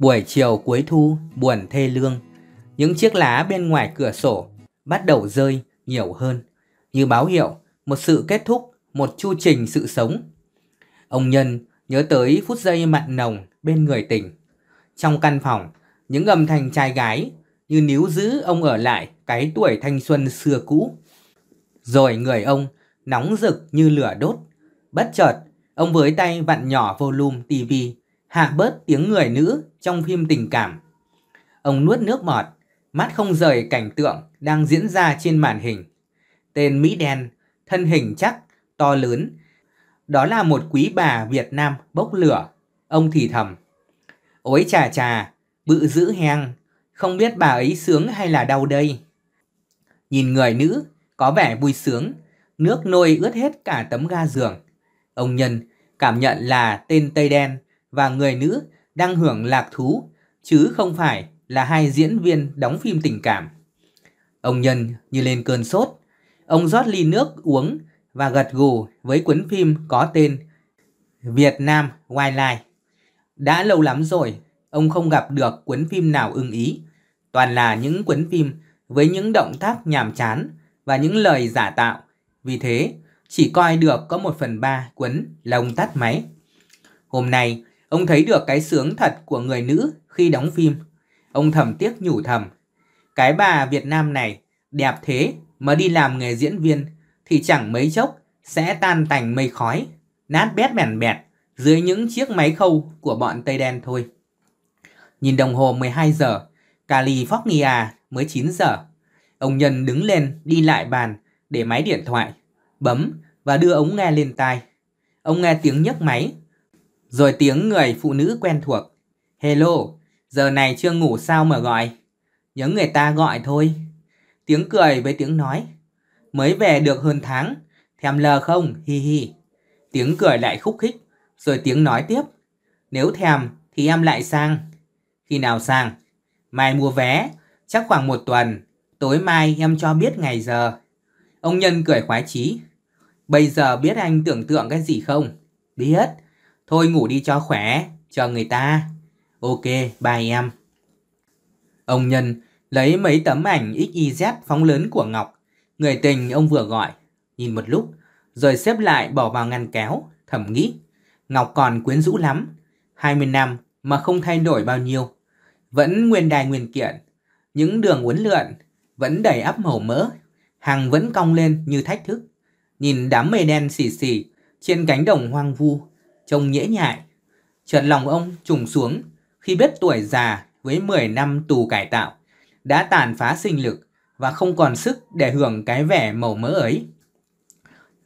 Buổi chiều cuối thu buồn thê lương, những chiếc lá bên ngoài cửa sổ bắt đầu rơi nhiều hơn, như báo hiệu một sự kết thúc, một chu trình sự sống. Ông Nhân nhớ tới phút giây mặn nồng bên người tình. Trong căn phòng, những âm thanh trai gái như níu giữ ông ở lại cái tuổi thanh xuân xưa cũ. Rồi người ông nóng rực như lửa đốt. Bất chợt, ông với tay vặn nhỏ volume tivi hạ bớt tiếng người nữ trong phim tình cảm. Ông nuốt nước bọt, mắt không rời cảnh tượng đang diễn ra trên màn hình. Tên Mỹ đen, thân hình chắc, to lớn. Đó là một quý bà Việt Nam bốc lửa. Ông thì thầm. Ôi chà chà, bự dữ heng, không biết bà ấy sướng hay là đau đây. Nhìn người nữ, có vẻ vui sướng, nước nôi ướt hết cả tấm ga giường. Ông Nhân cảm nhận là tên Tây Đen và người nữ đang hưởng lạc thú, chứ không phải là hai diễn viên đóng phim tình cảm. Ông Nhân như lên cơn sốt, ông rót ly nước uống và gật gù với cuốn phim có tên Việt Nam Wildlife. Đã lâu lắm rồi, ông không gặp được cuốn phim nào ưng ý. Toàn là những cuốn phim với những động tác nhàm chán và những lời giả tạo. Vì thế, chỉ coi được có một phần ba cuốn là ông tắt máy. Hôm nay, Ông thấy được cái sướng thật của người nữ khi đóng phim. Ông thầm tiếc nhủ thầm. Cái bà Việt Nam này đẹp thế mà đi làm nghề diễn viên thì chẳng mấy chốc sẽ tan tành mây khói, nát bét bèn bẹt dưới những chiếc máy khâu của bọn Tây Đen thôi. Nhìn đồng hồ 12 giờ, California mới 9 giờ. Ông Nhân đứng lên đi lại bàn để máy điện thoại, bấm và đưa ống nghe lên tai. Ông nghe tiếng nhấc máy rồi tiếng người phụ nữ quen thuộc. Hello, giờ này chưa ngủ sao mà gọi? Nhớ người ta gọi thôi. Tiếng cười với tiếng nói. Mới về được hơn tháng, thèm lờ không? Hi hi. Tiếng cười lại khúc khích, rồi tiếng nói tiếp. Nếu thèm thì em lại sang. Khi nào sang? Mai mua vé, chắc khoảng một tuần. Tối mai em cho biết ngày giờ. Ông Nhân cười khoái chí. Bây giờ biết anh tưởng tượng cái gì không? Biết, Thôi ngủ đi cho khỏe, cho người ta. Ok, bye em. Ông Nhân lấy mấy tấm ảnh XYZ phóng lớn của Ngọc. Người tình ông vừa gọi, nhìn một lúc, rồi xếp lại bỏ vào ngăn kéo, thẩm nghĩ. Ngọc còn quyến rũ lắm, 20 năm mà không thay đổi bao nhiêu. Vẫn nguyên đài nguyên kiện, những đường uốn lượn, vẫn đầy ắp màu mỡ, hàng vẫn cong lên như thách thức. Nhìn đám mây đen xì xì trên cánh đồng hoang vu trông nhễ nhại. Chợt lòng ông trùng xuống khi biết tuổi già với 10 năm tù cải tạo đã tàn phá sinh lực và không còn sức để hưởng cái vẻ màu mỡ ấy.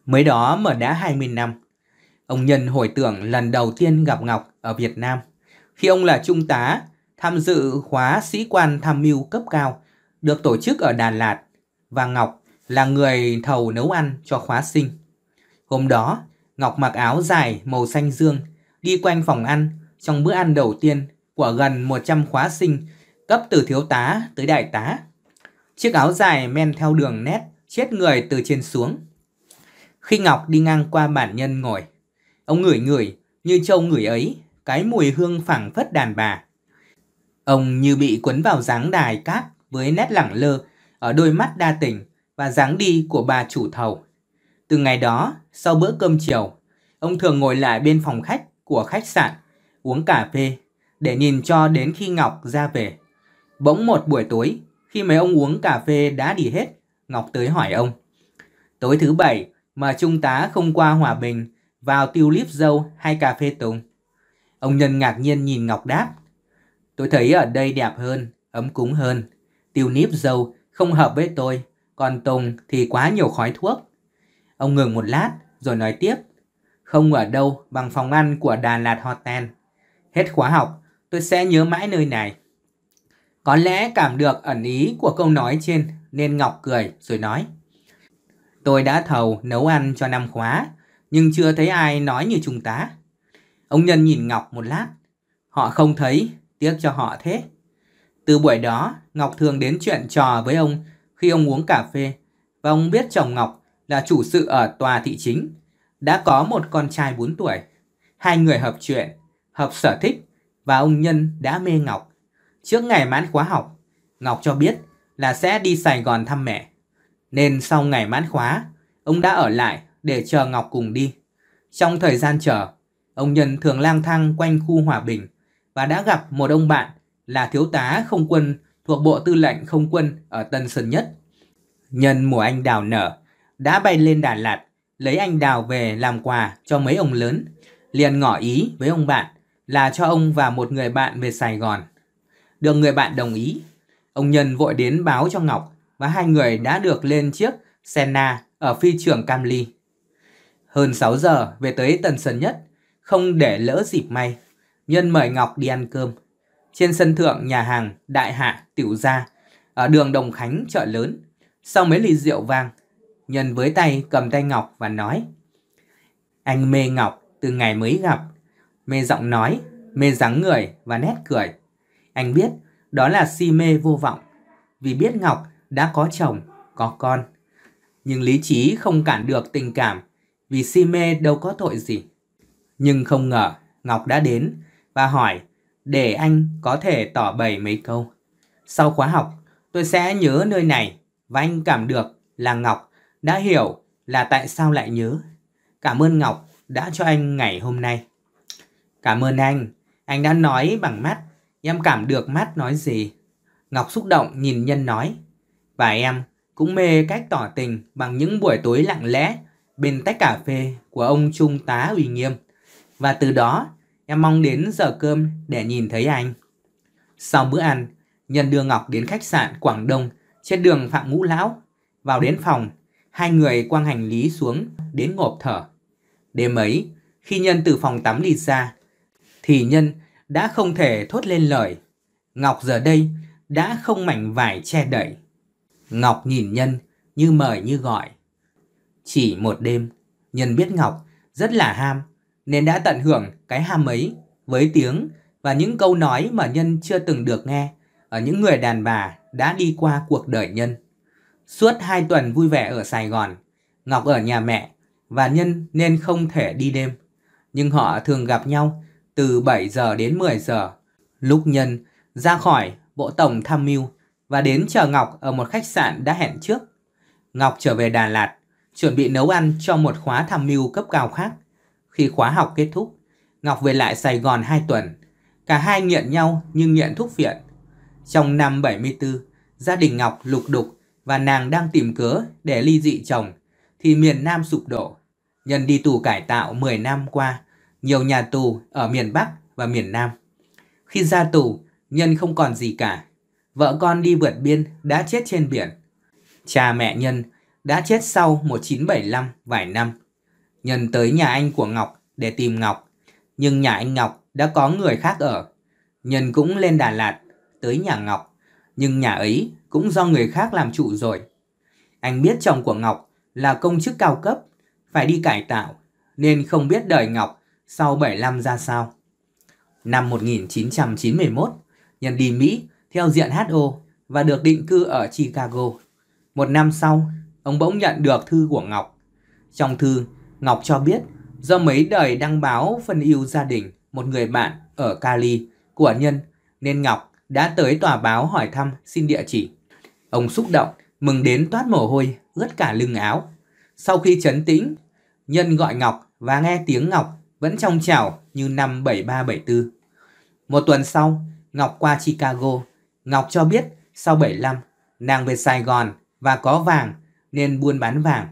Mới đó mà đã 20 năm, ông Nhân hồi tưởng lần đầu tiên gặp Ngọc ở Việt Nam, khi ông là trung tá, tham dự khóa sĩ quan tham mưu cấp cao được tổ chức ở Đà Lạt và Ngọc là người thầu nấu ăn cho khóa sinh. Hôm đó, Ngọc mặc áo dài màu xanh dương, đi quanh phòng ăn trong bữa ăn đầu tiên của gần 100 khóa sinh cấp từ thiếu tá tới đại tá. Chiếc áo dài men theo đường nét chết người từ trên xuống. Khi Ngọc đi ngang qua bản nhân ngồi, ông ngửi ngửi như trâu ngửi ấy, cái mùi hương phảng phất đàn bà. Ông như bị cuốn vào dáng đài cát với nét lẳng lơ ở đôi mắt đa tình và dáng đi của bà chủ thầu. Từ ngày đó, sau bữa cơm chiều, ông thường ngồi lại bên phòng khách của khách sạn, uống cà phê, để nhìn cho đến khi Ngọc ra về. Bỗng một buổi tối, khi mấy ông uống cà phê đã đi hết, Ngọc tới hỏi ông. Tối thứ bảy mà trung tá không qua hòa bình vào tiêu líp dâu hay cà phê tùng. Ông Nhân ngạc nhiên nhìn Ngọc đáp. Tôi thấy ở đây đẹp hơn, ấm cúng hơn. Tiêu níp dâu không hợp với tôi, còn Tùng thì quá nhiều khói thuốc. Ông ngừng một lát rồi nói tiếp. Không ở đâu bằng phòng ăn của Đà Lạt Hotel. Hết khóa học, tôi sẽ nhớ mãi nơi này. Có lẽ cảm được ẩn ý của câu nói trên nên Ngọc cười rồi nói. Tôi đã thầu nấu ăn cho năm khóa, nhưng chưa thấy ai nói như chúng ta. Ông Nhân nhìn Ngọc một lát. Họ không thấy, tiếc cho họ thế. Từ buổi đó, Ngọc thường đến chuyện trò với ông khi ông uống cà phê và ông biết chồng Ngọc là chủ sự ở tòa thị chính, đã có một con trai 4 tuổi. Hai người hợp chuyện, hợp sở thích và ông Nhân đã mê Ngọc. Trước ngày mãn khóa học, Ngọc cho biết là sẽ đi Sài Gòn thăm mẹ. Nên sau ngày mãn khóa, ông đã ở lại để chờ Ngọc cùng đi. Trong thời gian chờ, ông Nhân thường lang thang quanh khu Hòa Bình và đã gặp một ông bạn là thiếu tá không quân thuộc Bộ Tư lệnh Không quân ở Tân Sơn Nhất. Nhân mùa anh đào nở đã bay lên Đà Lạt lấy anh đào về làm quà cho mấy ông lớn, liền ngỏ ý với ông bạn là cho ông và một người bạn về Sài Gòn. Được người bạn đồng ý, ông Nhân vội đến báo cho Ngọc và hai người đã được lên chiếc Senna ở phi trường Cam Ly. Hơn 6 giờ về tới Tần Sơn Nhất, không để lỡ dịp may, Nhân mời Ngọc đi ăn cơm. Trên sân thượng nhà hàng Đại Hạ Tiểu Gia, ở đường Đồng Khánh chợ lớn, sau mấy ly rượu vang, Nhân với tay cầm tay Ngọc và nói Anh mê Ngọc từ ngày mới gặp Mê giọng nói, mê dáng người và nét cười Anh biết đó là si mê vô vọng Vì biết Ngọc đã có chồng, có con Nhưng lý trí không cản được tình cảm Vì si mê đâu có tội gì Nhưng không ngờ Ngọc đã đến và hỏi để anh có thể tỏ bày mấy câu. Sau khóa học, tôi sẽ nhớ nơi này và anh cảm được là Ngọc đã hiểu là tại sao lại nhớ. Cảm ơn Ngọc đã cho anh ngày hôm nay. Cảm ơn anh, anh đã nói bằng mắt, em cảm được mắt nói gì. Ngọc xúc động nhìn Nhân nói. Và em cũng mê cách tỏ tình bằng những buổi tối lặng lẽ bên tách cà phê của ông Trung tá Uy Nghiêm. Và từ đó, em mong đến giờ cơm để nhìn thấy anh. Sau bữa ăn, Nhân đưa Ngọc đến khách sạn Quảng Đông trên đường Phạm Ngũ Lão. Vào đến phòng, Hai người quang hành lý xuống đến ngộp thở. Đêm ấy, khi Nhân từ phòng tắm đi ra, thì Nhân đã không thể thốt lên lời. Ngọc giờ đây đã không mảnh vải che đậy. Ngọc nhìn Nhân như mời như gọi. Chỉ một đêm, Nhân biết Ngọc rất là ham nên đã tận hưởng cái ham ấy với tiếng và những câu nói mà Nhân chưa từng được nghe ở những người đàn bà đã đi qua cuộc đời Nhân. Suốt hai tuần vui vẻ ở Sài Gòn, Ngọc ở nhà mẹ và Nhân nên không thể đi đêm. Nhưng họ thường gặp nhau từ 7 giờ đến 10 giờ. Lúc Nhân ra khỏi bộ tổng tham mưu và đến chờ Ngọc ở một khách sạn đã hẹn trước. Ngọc trở về Đà Lạt, chuẩn bị nấu ăn cho một khóa tham mưu cấp cao khác. Khi khóa học kết thúc, Ngọc về lại Sài Gòn 2 tuần. Cả hai nghiện nhau nhưng nghiện thuốc viện. Trong năm 74, gia đình Ngọc lục đục và nàng đang tìm cớ để ly dị chồng thì miền Nam sụp đổ. Nhân đi tù cải tạo 10 năm qua, nhiều nhà tù ở miền Bắc và miền Nam. Khi ra tù, Nhân không còn gì cả. Vợ con đi vượt biên đã chết trên biển. Cha mẹ Nhân đã chết sau 1975 vài năm. Nhân tới nhà anh của Ngọc để tìm Ngọc, nhưng nhà anh Ngọc đã có người khác ở. Nhân cũng lên Đà Lạt tới nhà Ngọc nhưng nhà ấy cũng do người khác làm chủ rồi. Anh biết chồng của Ngọc là công chức cao cấp, phải đi cải tạo, nên không biết đời Ngọc sau 75 ra sao. Năm 1991, Nhân đi Mỹ theo diện HO và được định cư ở Chicago. Một năm sau, ông bỗng nhận được thư của Ngọc. Trong thư, Ngọc cho biết do mấy đời đăng báo phân yêu gia đình một người bạn ở Cali của Nhân nên Ngọc đã tới tòa báo hỏi thăm xin địa chỉ. Ông xúc động, mừng đến toát mồ hôi, ướt cả lưng áo. Sau khi chấn tĩnh, Nhân gọi Ngọc và nghe tiếng Ngọc vẫn trong trào như năm 7374. Một tuần sau, Ngọc qua Chicago. Ngọc cho biết sau 75, nàng về Sài Gòn và có vàng nên buôn bán vàng.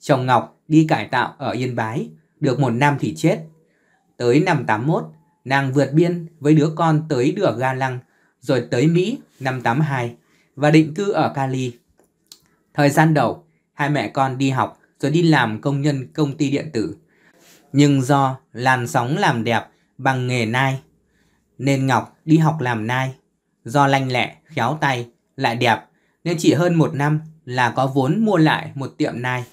Chồng Ngọc đi cải tạo ở Yên Bái, được một năm thì chết. Tới năm 81, nàng vượt biên với đứa con tới được Ga Lăng rồi tới Mỹ năm 82 và định cư ở Cali. Thời gian đầu, hai mẹ con đi học rồi đi làm công nhân công ty điện tử. Nhưng do làn sóng làm đẹp bằng nghề nai, nên Ngọc đi học làm nai. Do lanh lẹ, khéo tay, lại đẹp, nên chỉ hơn một năm là có vốn mua lại một tiệm nai.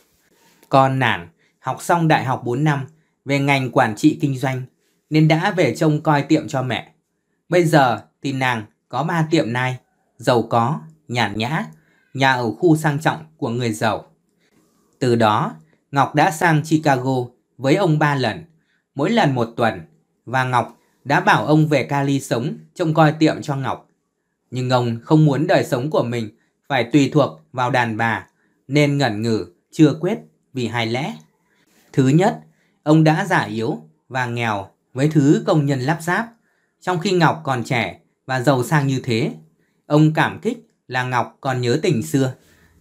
Còn Nản học xong đại học 4 năm về ngành quản trị kinh doanh nên đã về trông coi tiệm cho mẹ. Bây giờ thì nàng có ba tiệm này, giàu có, nhàn nhã, nhà ở khu sang trọng của người giàu. Từ đó, Ngọc đã sang Chicago với ông ba lần, mỗi lần một tuần, và Ngọc đã bảo ông về Cali sống trông coi tiệm cho Ngọc. Nhưng ông không muốn đời sống của mình phải tùy thuộc vào đàn bà, nên ngẩn ngừ, chưa quyết vì hai lẽ. Thứ nhất, ông đã giả yếu và nghèo với thứ công nhân lắp ráp, trong khi Ngọc còn trẻ và giàu sang như thế. Ông cảm kích là Ngọc còn nhớ tình xưa,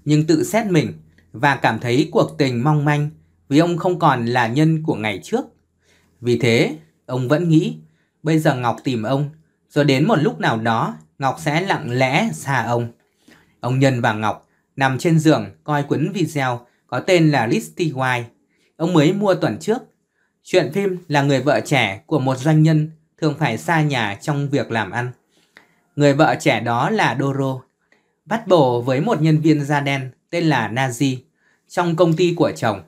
nhưng tự xét mình và cảm thấy cuộc tình mong manh vì ông không còn là nhân của ngày trước. Vì thế, ông vẫn nghĩ bây giờ Ngọc tìm ông, rồi đến một lúc nào đó Ngọc sẽ lặng lẽ xa ông. Ông Nhân và Ngọc nằm trên giường coi cuốn video có tên là Listy White. Ông mới mua tuần trước. Chuyện phim là người vợ trẻ của một doanh nhân thường phải xa nhà trong việc làm ăn. Người vợ trẻ đó là Doro, bắt bổ với một nhân viên da đen tên là Nazi trong công ty của chồng.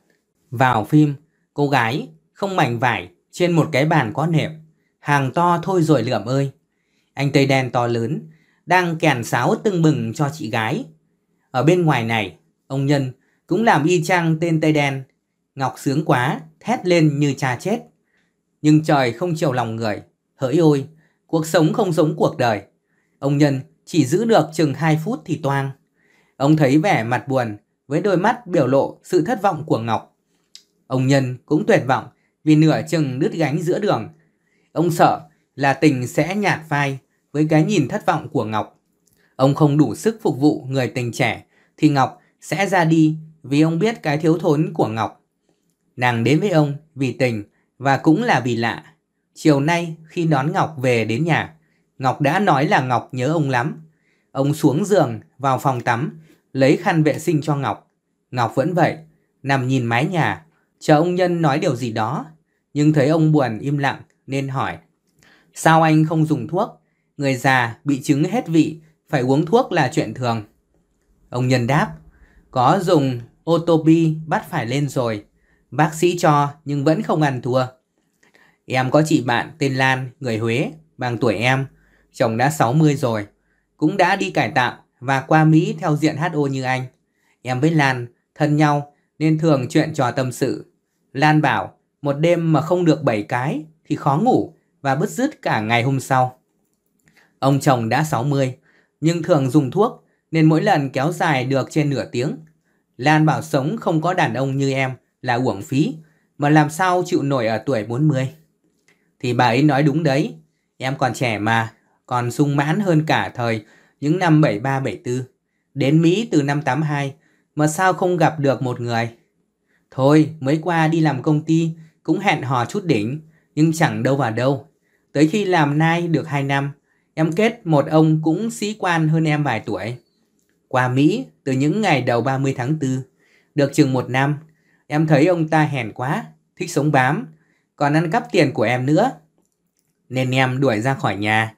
Vào phim, cô gái không mảnh vải trên một cái bàn có nệm, hàng to thôi rồi lượm ơi. Anh Tây Đen to lớn, đang kèn sáo tưng bừng cho chị gái. Ở bên ngoài này, ông Nhân cũng làm y chang tên Tây Đen. Ngọc sướng quá, thét lên như cha chết. Nhưng trời không chiều lòng người. Hỡi ôi, cuộc sống không giống cuộc đời. Ông Nhân chỉ giữ được chừng 2 phút thì toang. Ông thấy vẻ mặt buồn với đôi mắt biểu lộ sự thất vọng của Ngọc. Ông Nhân cũng tuyệt vọng vì nửa chừng đứt gánh giữa đường. Ông sợ là tình sẽ nhạt phai với cái nhìn thất vọng của Ngọc. Ông không đủ sức phục vụ người tình trẻ thì Ngọc sẽ ra đi vì ông biết cái thiếu thốn của Ngọc. Nàng đến với ông vì tình và cũng là vì lạ. Chiều nay khi đón Ngọc về đến nhà, Ngọc đã nói là Ngọc nhớ ông lắm. Ông xuống giường, vào phòng tắm, lấy khăn vệ sinh cho Ngọc. Ngọc vẫn vậy, nằm nhìn mái nhà, chờ ông Nhân nói điều gì đó. Nhưng thấy ông buồn im lặng nên hỏi. Sao anh không dùng thuốc? Người già bị chứng hết vị, phải uống thuốc là chuyện thường. Ông Nhân đáp, có dùng otobi bắt phải lên rồi. Bác sĩ cho nhưng vẫn không ăn thua. Em có chị bạn tên Lan, người Huế, bằng tuổi em, chồng đã 60 rồi, cũng đã đi cải tạo và qua Mỹ theo diện HO như anh. Em với Lan thân nhau nên thường chuyện trò tâm sự. Lan bảo một đêm mà không được 7 cái thì khó ngủ và bứt rứt cả ngày hôm sau. Ông chồng đã 60 nhưng thường dùng thuốc nên mỗi lần kéo dài được trên nửa tiếng. Lan bảo sống không có đàn ông như em là uổng phí mà làm sao chịu nổi ở tuổi 40. Thì bà ấy nói đúng đấy, em còn trẻ mà còn sung mãn hơn cả thời những năm 73-74. Đến Mỹ từ năm 82, mà sao không gặp được một người? Thôi, mới qua đi làm công ty, cũng hẹn hò chút đỉnh, nhưng chẳng đâu vào đâu. Tới khi làm nai được 2 năm, em kết một ông cũng sĩ quan hơn em vài tuổi. Qua Mỹ, từ những ngày đầu 30 tháng 4, được chừng một năm, em thấy ông ta hèn quá, thích sống bám, còn ăn cắp tiền của em nữa. Nên em đuổi ra khỏi nhà,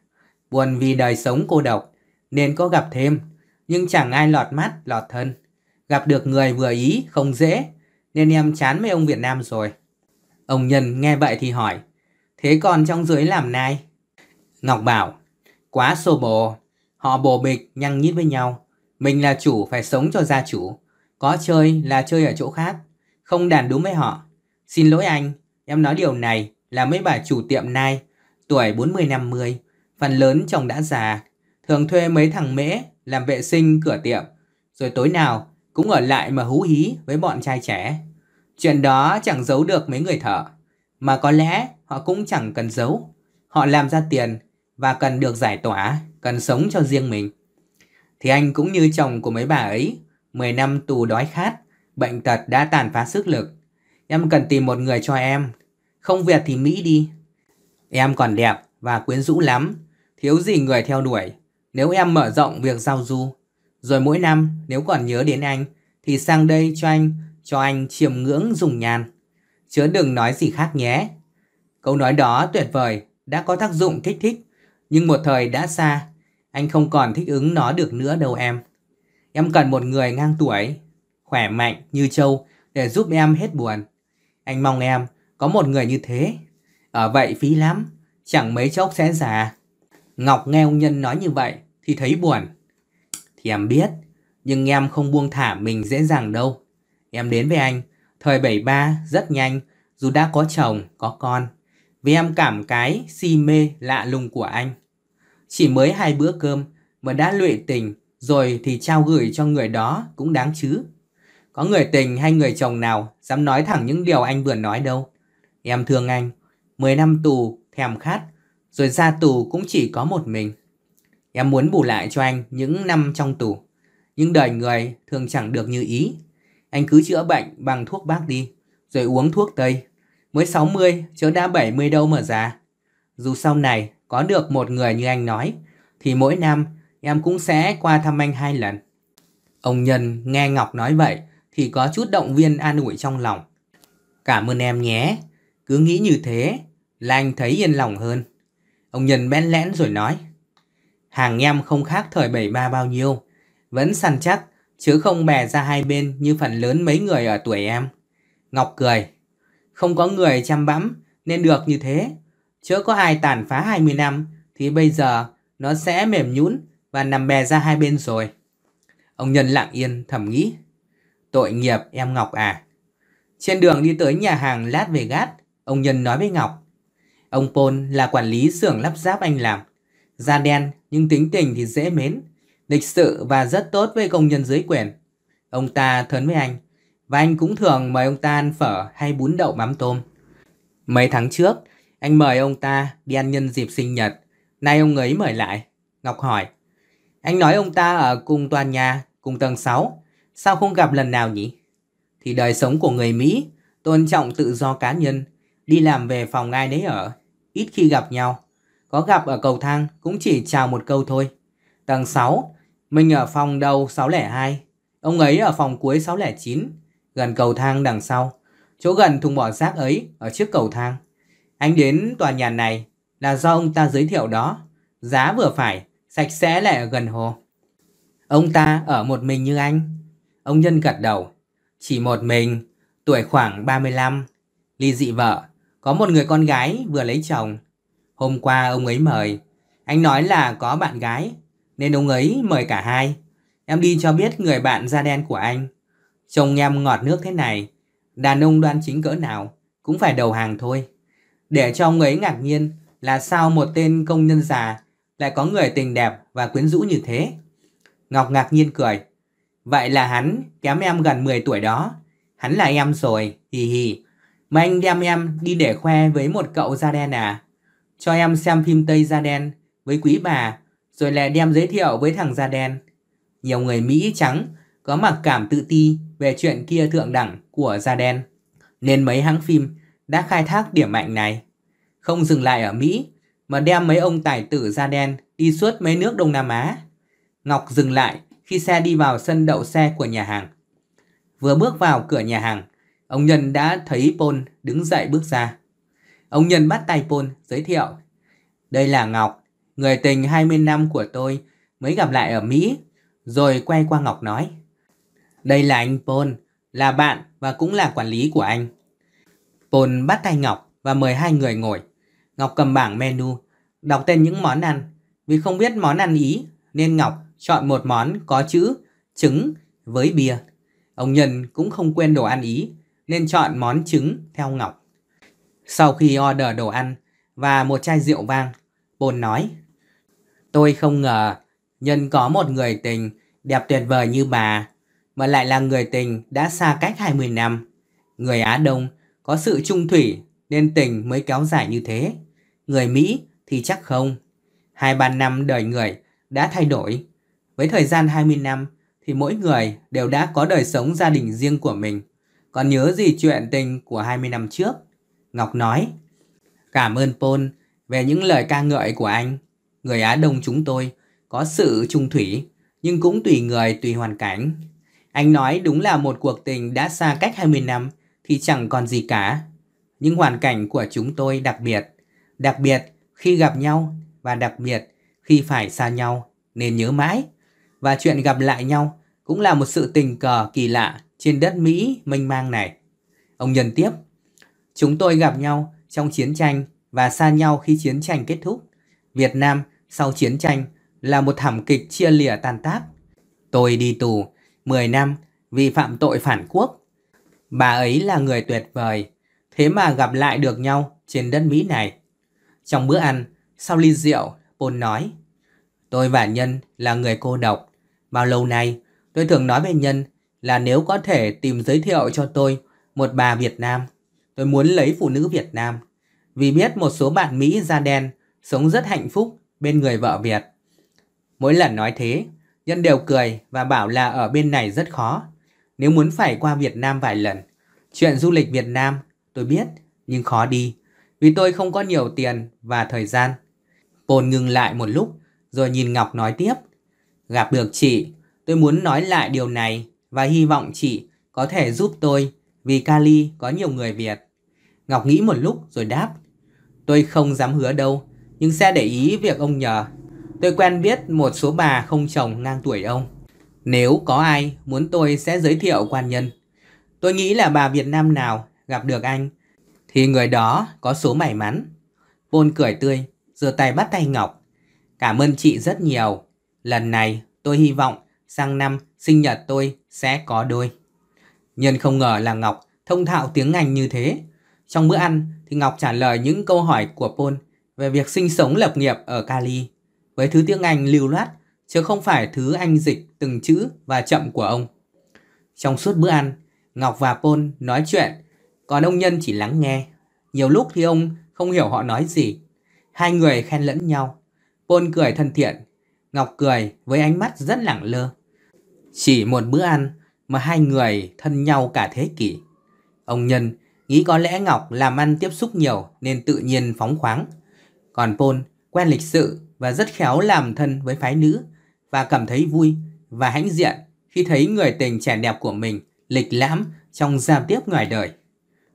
buồn vì đời sống cô độc, nên có gặp thêm, nhưng chẳng ai lọt mắt, lọt thân. Gặp được người vừa ý không dễ, nên em chán mấy ông Việt Nam rồi. Ông Nhân nghe vậy thì hỏi, thế còn trong dưới làm nai? Ngọc bảo, quá xô bồ, họ bồ bịch nhăng nhít với nhau. Mình là chủ phải sống cho gia chủ, có chơi là chơi ở chỗ khác, không đàn đúng với họ. Xin lỗi anh, em nói điều này là mấy bà chủ tiệm nai, tuổi 40-50, Phần lớn chồng đã già, thường thuê mấy thằng mễ làm vệ sinh cửa tiệm, rồi tối nào cũng ở lại mà hú hí với bọn trai trẻ. Chuyện đó chẳng giấu được mấy người thợ, mà có lẽ họ cũng chẳng cần giấu. Họ làm ra tiền và cần được giải tỏa, cần sống cho riêng mình. Thì anh cũng như chồng của mấy bà ấy, 10 năm tù đói khát, bệnh tật đã tàn phá sức lực. Em cần tìm một người cho em, không Việt thì Mỹ đi. Em còn đẹp và quyến rũ lắm, Thiếu gì người theo đuổi, nếu em mở rộng việc giao du. Rồi mỗi năm, nếu còn nhớ đến anh, thì sang đây cho anh, cho anh chiêm ngưỡng dùng nhàn. Chớ đừng nói gì khác nhé. Câu nói đó tuyệt vời, đã có tác dụng kích thích, nhưng một thời đã xa, anh không còn thích ứng nó được nữa đâu em. Em cần một người ngang tuổi, khỏe mạnh như châu để giúp em hết buồn. Anh mong em có một người như thế. Ở vậy phí lắm, chẳng mấy chốc sẽ già. Ngọc nghe ông Nhân nói như vậy thì thấy buồn. Thì em biết, nhưng em không buông thả mình dễ dàng đâu. Em đến với anh, thời 73 rất nhanh, dù đã có chồng, có con. Vì em cảm cái si mê lạ lùng của anh. Chỉ mới hai bữa cơm mà đã lụy tình rồi thì trao gửi cho người đó cũng đáng chứ. Có người tình hay người chồng nào dám nói thẳng những điều anh vừa nói đâu. Em thương anh, 10 năm tù, thèm khát rồi ra tù cũng chỉ có một mình. Em muốn bù lại cho anh những năm trong tù. Nhưng đời người thường chẳng được như ý. Anh cứ chữa bệnh bằng thuốc bác đi, rồi uống thuốc Tây. Mới 60 chứ đã 70 đâu mà già. Dù sau này có được một người như anh nói, thì mỗi năm em cũng sẽ qua thăm anh hai lần. Ông Nhân nghe Ngọc nói vậy thì có chút động viên an ủi trong lòng. Cảm ơn em nhé, cứ nghĩ như thế là anh thấy yên lòng hơn. Ông Nhân bén lén rồi nói. Hàng em không khác thời 73 bao nhiêu, vẫn săn chắc, chứ không bè ra hai bên như phần lớn mấy người ở tuổi em. Ngọc cười, không có người chăm bẵm nên được như thế. chứ có ai tàn phá 20 năm thì bây giờ nó sẽ mềm nhũn và nằm bè ra hai bên rồi. Ông Nhân lặng yên thầm nghĩ, tội nghiệp em Ngọc à. Trên đường đi tới nhà hàng lát về Vegas, ông Nhân nói với Ngọc, Ông Paul là quản lý xưởng lắp ráp anh làm. Da đen nhưng tính tình thì dễ mến, lịch sự và rất tốt với công nhân dưới quyền. Ông ta thân với anh và anh cũng thường mời ông ta ăn phở hay bún đậu mắm tôm. Mấy tháng trước, anh mời ông ta đi ăn nhân dịp sinh nhật. Nay ông ấy mời lại. Ngọc hỏi. Anh nói ông ta ở cùng tòa nhà, cùng tầng 6. Sao không gặp lần nào nhỉ? Thì đời sống của người Mỹ, tôn trọng tự do cá nhân, đi làm về phòng ai đấy ở ít khi gặp nhau. Có gặp ở cầu thang cũng chỉ chào một câu thôi. Tầng 6, mình ở phòng đầu 602, ông ấy ở phòng cuối 609, gần cầu thang đằng sau, chỗ gần thùng bỏ rác ấy ở trước cầu thang. Anh đến tòa nhà này là do ông ta giới thiệu đó, giá vừa phải, sạch sẽ lại ở gần hồ. Ông ta ở một mình như anh. Ông Nhân gật đầu, chỉ một mình, tuổi khoảng 35, ly dị vợ, có một người con gái vừa lấy chồng. Hôm qua ông ấy mời. Anh nói là có bạn gái, nên ông ấy mời cả hai. Em đi cho biết người bạn da đen của anh. Chồng em ngọt nước thế này, đàn ông đoan chính cỡ nào cũng phải đầu hàng thôi. Để cho ông ấy ngạc nhiên là sao một tên công nhân già lại có người tình đẹp và quyến rũ như thế. Ngọc ngạc nhiên cười. Vậy là hắn kém em gần 10 tuổi đó. Hắn là em rồi, hì hì. Mà anh đem em đi để khoe với một cậu da đen à? Cho em xem phim Tây da đen với quý bà, rồi lại đem giới thiệu với thằng da đen. Nhiều người Mỹ trắng có mặc cảm tự ti về chuyện kia thượng đẳng của da đen. Nên mấy hãng phim đã khai thác điểm mạnh này. Không dừng lại ở Mỹ, mà đem mấy ông tài tử da đen đi suốt mấy nước Đông Nam Á. Ngọc dừng lại khi xe đi vào sân đậu xe của nhà hàng. Vừa bước vào cửa nhà hàng, Ông Nhân đã thấy Pôn đứng dậy bước ra. Ông Nhân bắt tay Pôn giới thiệu. Đây là Ngọc, người tình 20 năm của tôi mới gặp lại ở Mỹ. Rồi quay qua Ngọc nói. Đây là anh Pôn, là bạn và cũng là quản lý của anh. Pôn bắt tay Ngọc và mời hai người ngồi. Ngọc cầm bảng menu, đọc tên những món ăn. Vì không biết món ăn Ý nên Ngọc chọn một món có chữ trứng với bia. Ông Nhân cũng không quên đồ ăn Ý nên chọn món trứng theo Ngọc. Sau khi order đồ ăn và một chai rượu vang, Bồn nói Tôi không ngờ Nhân có một người tình đẹp tuyệt vời như bà mà lại là người tình đã xa cách 20 năm. Người Á Đông có sự trung thủy nên tình mới kéo dài như thế. Người Mỹ thì chắc không. Hai ba năm đời người đã thay đổi. Với thời gian 20 năm thì mỗi người đều đã có đời sống gia đình riêng của mình. Còn nhớ gì chuyện tình của 20 năm trước? Ngọc nói. Cảm ơn Paul về những lời ca ngợi của anh. Người Á Đông chúng tôi có sự trung thủy, nhưng cũng tùy người tùy hoàn cảnh. Anh nói đúng là một cuộc tình đã xa cách 20 năm thì chẳng còn gì cả. Nhưng hoàn cảnh của chúng tôi đặc biệt. Đặc biệt khi gặp nhau và đặc biệt khi phải xa nhau nên nhớ mãi. Và chuyện gặp lại nhau cũng là một sự tình cờ kỳ lạ trên đất Mỹ mênh mang này. Ông nhân tiếp, chúng tôi gặp nhau trong chiến tranh và xa nhau khi chiến tranh kết thúc. Việt Nam sau chiến tranh là một thảm kịch chia lìa tan tác. Tôi đi tù 10 năm vì phạm tội phản quốc. Bà ấy là người tuyệt vời, thế mà gặp lại được nhau trên đất Mỹ này. Trong bữa ăn, sau ly rượu, Paul nói, Tôi và Nhân là người cô độc. Bao lâu nay, tôi thường nói về Nhân là nếu có thể tìm giới thiệu cho tôi một bà Việt Nam. Tôi muốn lấy phụ nữ Việt Nam. Vì biết một số bạn Mỹ da đen sống rất hạnh phúc bên người vợ Việt. Mỗi lần nói thế, Nhân đều cười và bảo là ở bên này rất khó. Nếu muốn phải qua Việt Nam vài lần, chuyện du lịch Việt Nam tôi biết nhưng khó đi vì tôi không có nhiều tiền và thời gian. Pồn ngừng lại một lúc rồi nhìn Ngọc nói tiếp. Gặp được chị, tôi muốn nói lại điều này và hy vọng chị có thể giúp tôi vì Cali có nhiều người Việt. Ngọc nghĩ một lúc rồi đáp. Tôi không dám hứa đâu, nhưng sẽ để ý việc ông nhờ. Tôi quen biết một số bà không chồng ngang tuổi ông. Nếu có ai muốn tôi sẽ giới thiệu quan nhân. Tôi nghĩ là bà Việt Nam nào gặp được anh thì người đó có số may mắn. Vôn cười tươi, giơ tay bắt tay Ngọc. Cảm ơn chị rất nhiều. Lần này tôi hy vọng sang năm sinh nhật tôi sẽ có đôi. Nhân không ngờ là Ngọc thông thạo tiếng Anh như thế. Trong bữa ăn thì Ngọc trả lời những câu hỏi của Paul về việc sinh sống lập nghiệp ở Cali với thứ tiếng Anh lưu loát chứ không phải thứ Anh dịch từng chữ và chậm của ông. Trong suốt bữa ăn, Ngọc và Paul nói chuyện còn ông Nhân chỉ lắng nghe. Nhiều lúc thì ông không hiểu họ nói gì. Hai người khen lẫn nhau. Paul cười thân thiện. Ngọc cười với ánh mắt rất lẳng lơ. Chỉ một bữa ăn mà hai người thân nhau cả thế kỷ. Ông Nhân nghĩ có lẽ Ngọc làm ăn tiếp xúc nhiều nên tự nhiên phóng khoáng. Còn Paul quen lịch sự và rất khéo làm thân với phái nữ và cảm thấy vui và hãnh diện khi thấy người tình trẻ đẹp của mình lịch lãm trong giao tiếp ngoài đời.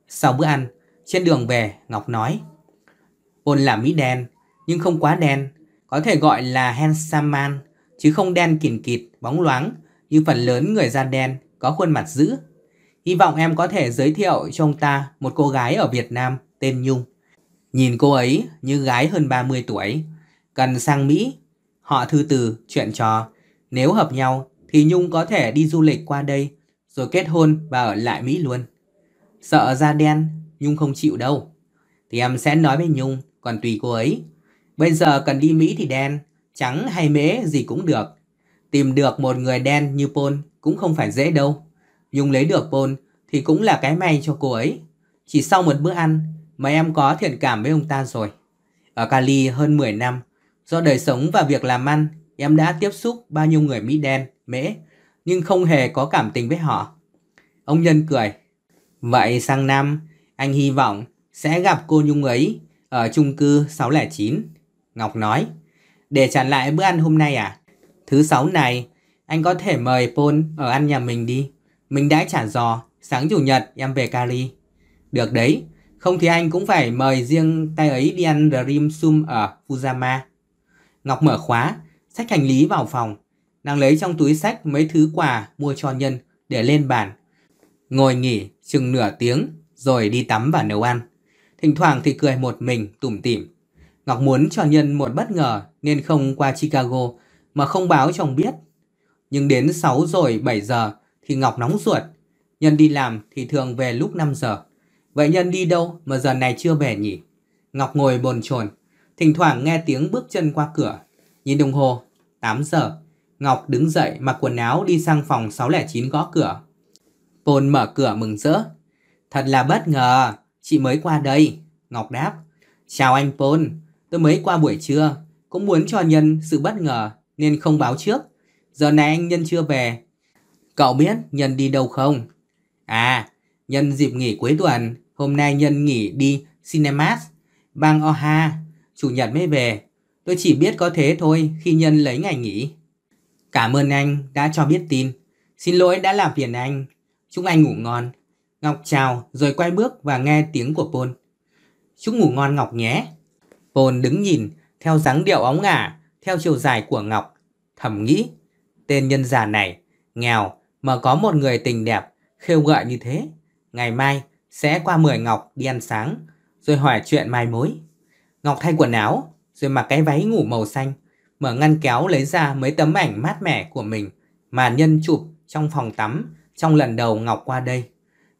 Sau bữa ăn, trên đường về, Ngọc nói Paul là Mỹ đen, nhưng không quá đen, có thể gọi là handsome man, chứ không đen kỉn kịt, bóng loáng như phần lớn người da đen có khuôn mặt dữ. Hy vọng em có thể giới thiệu cho ông ta một cô gái ở Việt Nam tên Nhung. Nhìn cô ấy như gái hơn 30 tuổi, cần sang Mỹ. Họ thư từ, chuyện trò. Nếu hợp nhau thì Nhung có thể đi du lịch qua đây rồi kết hôn và ở lại Mỹ luôn. Sợ da đen, Nhung không chịu đâu. Thì em sẽ nói với Nhung, còn tùy cô ấy. Bây giờ cần đi Mỹ thì đen, trắng hay mễ gì cũng được. Tìm được một người đen như Paul cũng không phải dễ đâu. Nhung lấy được Paul thì cũng là cái may cho cô ấy. Chỉ sau một bữa ăn mà em có thiện cảm với ông ta rồi. Ở Cali hơn 10 năm, do đời sống và việc làm ăn, em đã tiếp xúc bao nhiêu người Mỹ đen, mễ, nhưng không hề có cảm tình với họ. Ông Nhân cười. Vậy sang năm, anh hy vọng sẽ gặp cô Nhung ấy ở chung cư 609. Ngọc nói, để trả lại bữa ăn hôm nay à? Thứ sáu này, anh có thể mời Paul ở ăn nhà mình đi. Mình đã trả giò, sáng chủ nhật em về Cali. Được đấy, không thì anh cũng phải mời riêng tay ấy đi ăn Dream Sum ở Fujama. Ngọc mở khóa, sách hành lý vào phòng. Nàng lấy trong túi sách mấy thứ quà mua cho nhân để lên bàn. Ngồi nghỉ chừng nửa tiếng rồi đi tắm và nấu ăn. Thỉnh thoảng thì cười một mình tủm tỉm. Ngọc muốn cho nhân một bất ngờ nên không qua Chicago mà không báo chồng biết. Nhưng đến 6 rồi 7 giờ thì Ngọc nóng ruột. Nhân đi làm thì thường về lúc 5 giờ. Vậy Nhân đi đâu mà giờ này chưa về nhỉ? Ngọc ngồi bồn chồn, thỉnh thoảng nghe tiếng bước chân qua cửa. Nhìn đồng hồ, 8 giờ. Ngọc đứng dậy mặc quần áo đi sang phòng 609 gõ cửa. Pôn mở cửa mừng rỡ. Thật là bất ngờ, chị mới qua đây. Ngọc đáp. Chào anh Pôn, tôi mới qua buổi trưa. Cũng muốn cho nhân sự bất ngờ nên không báo trước. Giờ này anh Nhân chưa về. Cậu biết Nhân đi đâu không? À, Nhân dịp nghỉ cuối tuần, hôm nay Nhân nghỉ đi Cinemas, bang Oha, chủ nhật mới về. Tôi chỉ biết có thế thôi khi Nhân lấy ngày nghỉ. Cảm ơn anh đã cho biết tin. Xin lỗi đã làm phiền anh. Chúc anh ngủ ngon. Ngọc chào rồi quay bước và nghe tiếng của Paul. Chúc ngủ ngon Ngọc nhé. Paul đứng nhìn theo dáng điệu ống ngả theo chiều dài của Ngọc, thầm nghĩ, tên nhân già này, nghèo mà có một người tình đẹp, khêu gợi như thế. Ngày mai sẽ qua mời Ngọc đi ăn sáng, rồi hỏi chuyện mai mối. Ngọc thay quần áo, rồi mặc cái váy ngủ màu xanh, mở ngăn kéo lấy ra mấy tấm ảnh mát mẻ của mình mà nhân chụp trong phòng tắm trong lần đầu Ngọc qua đây.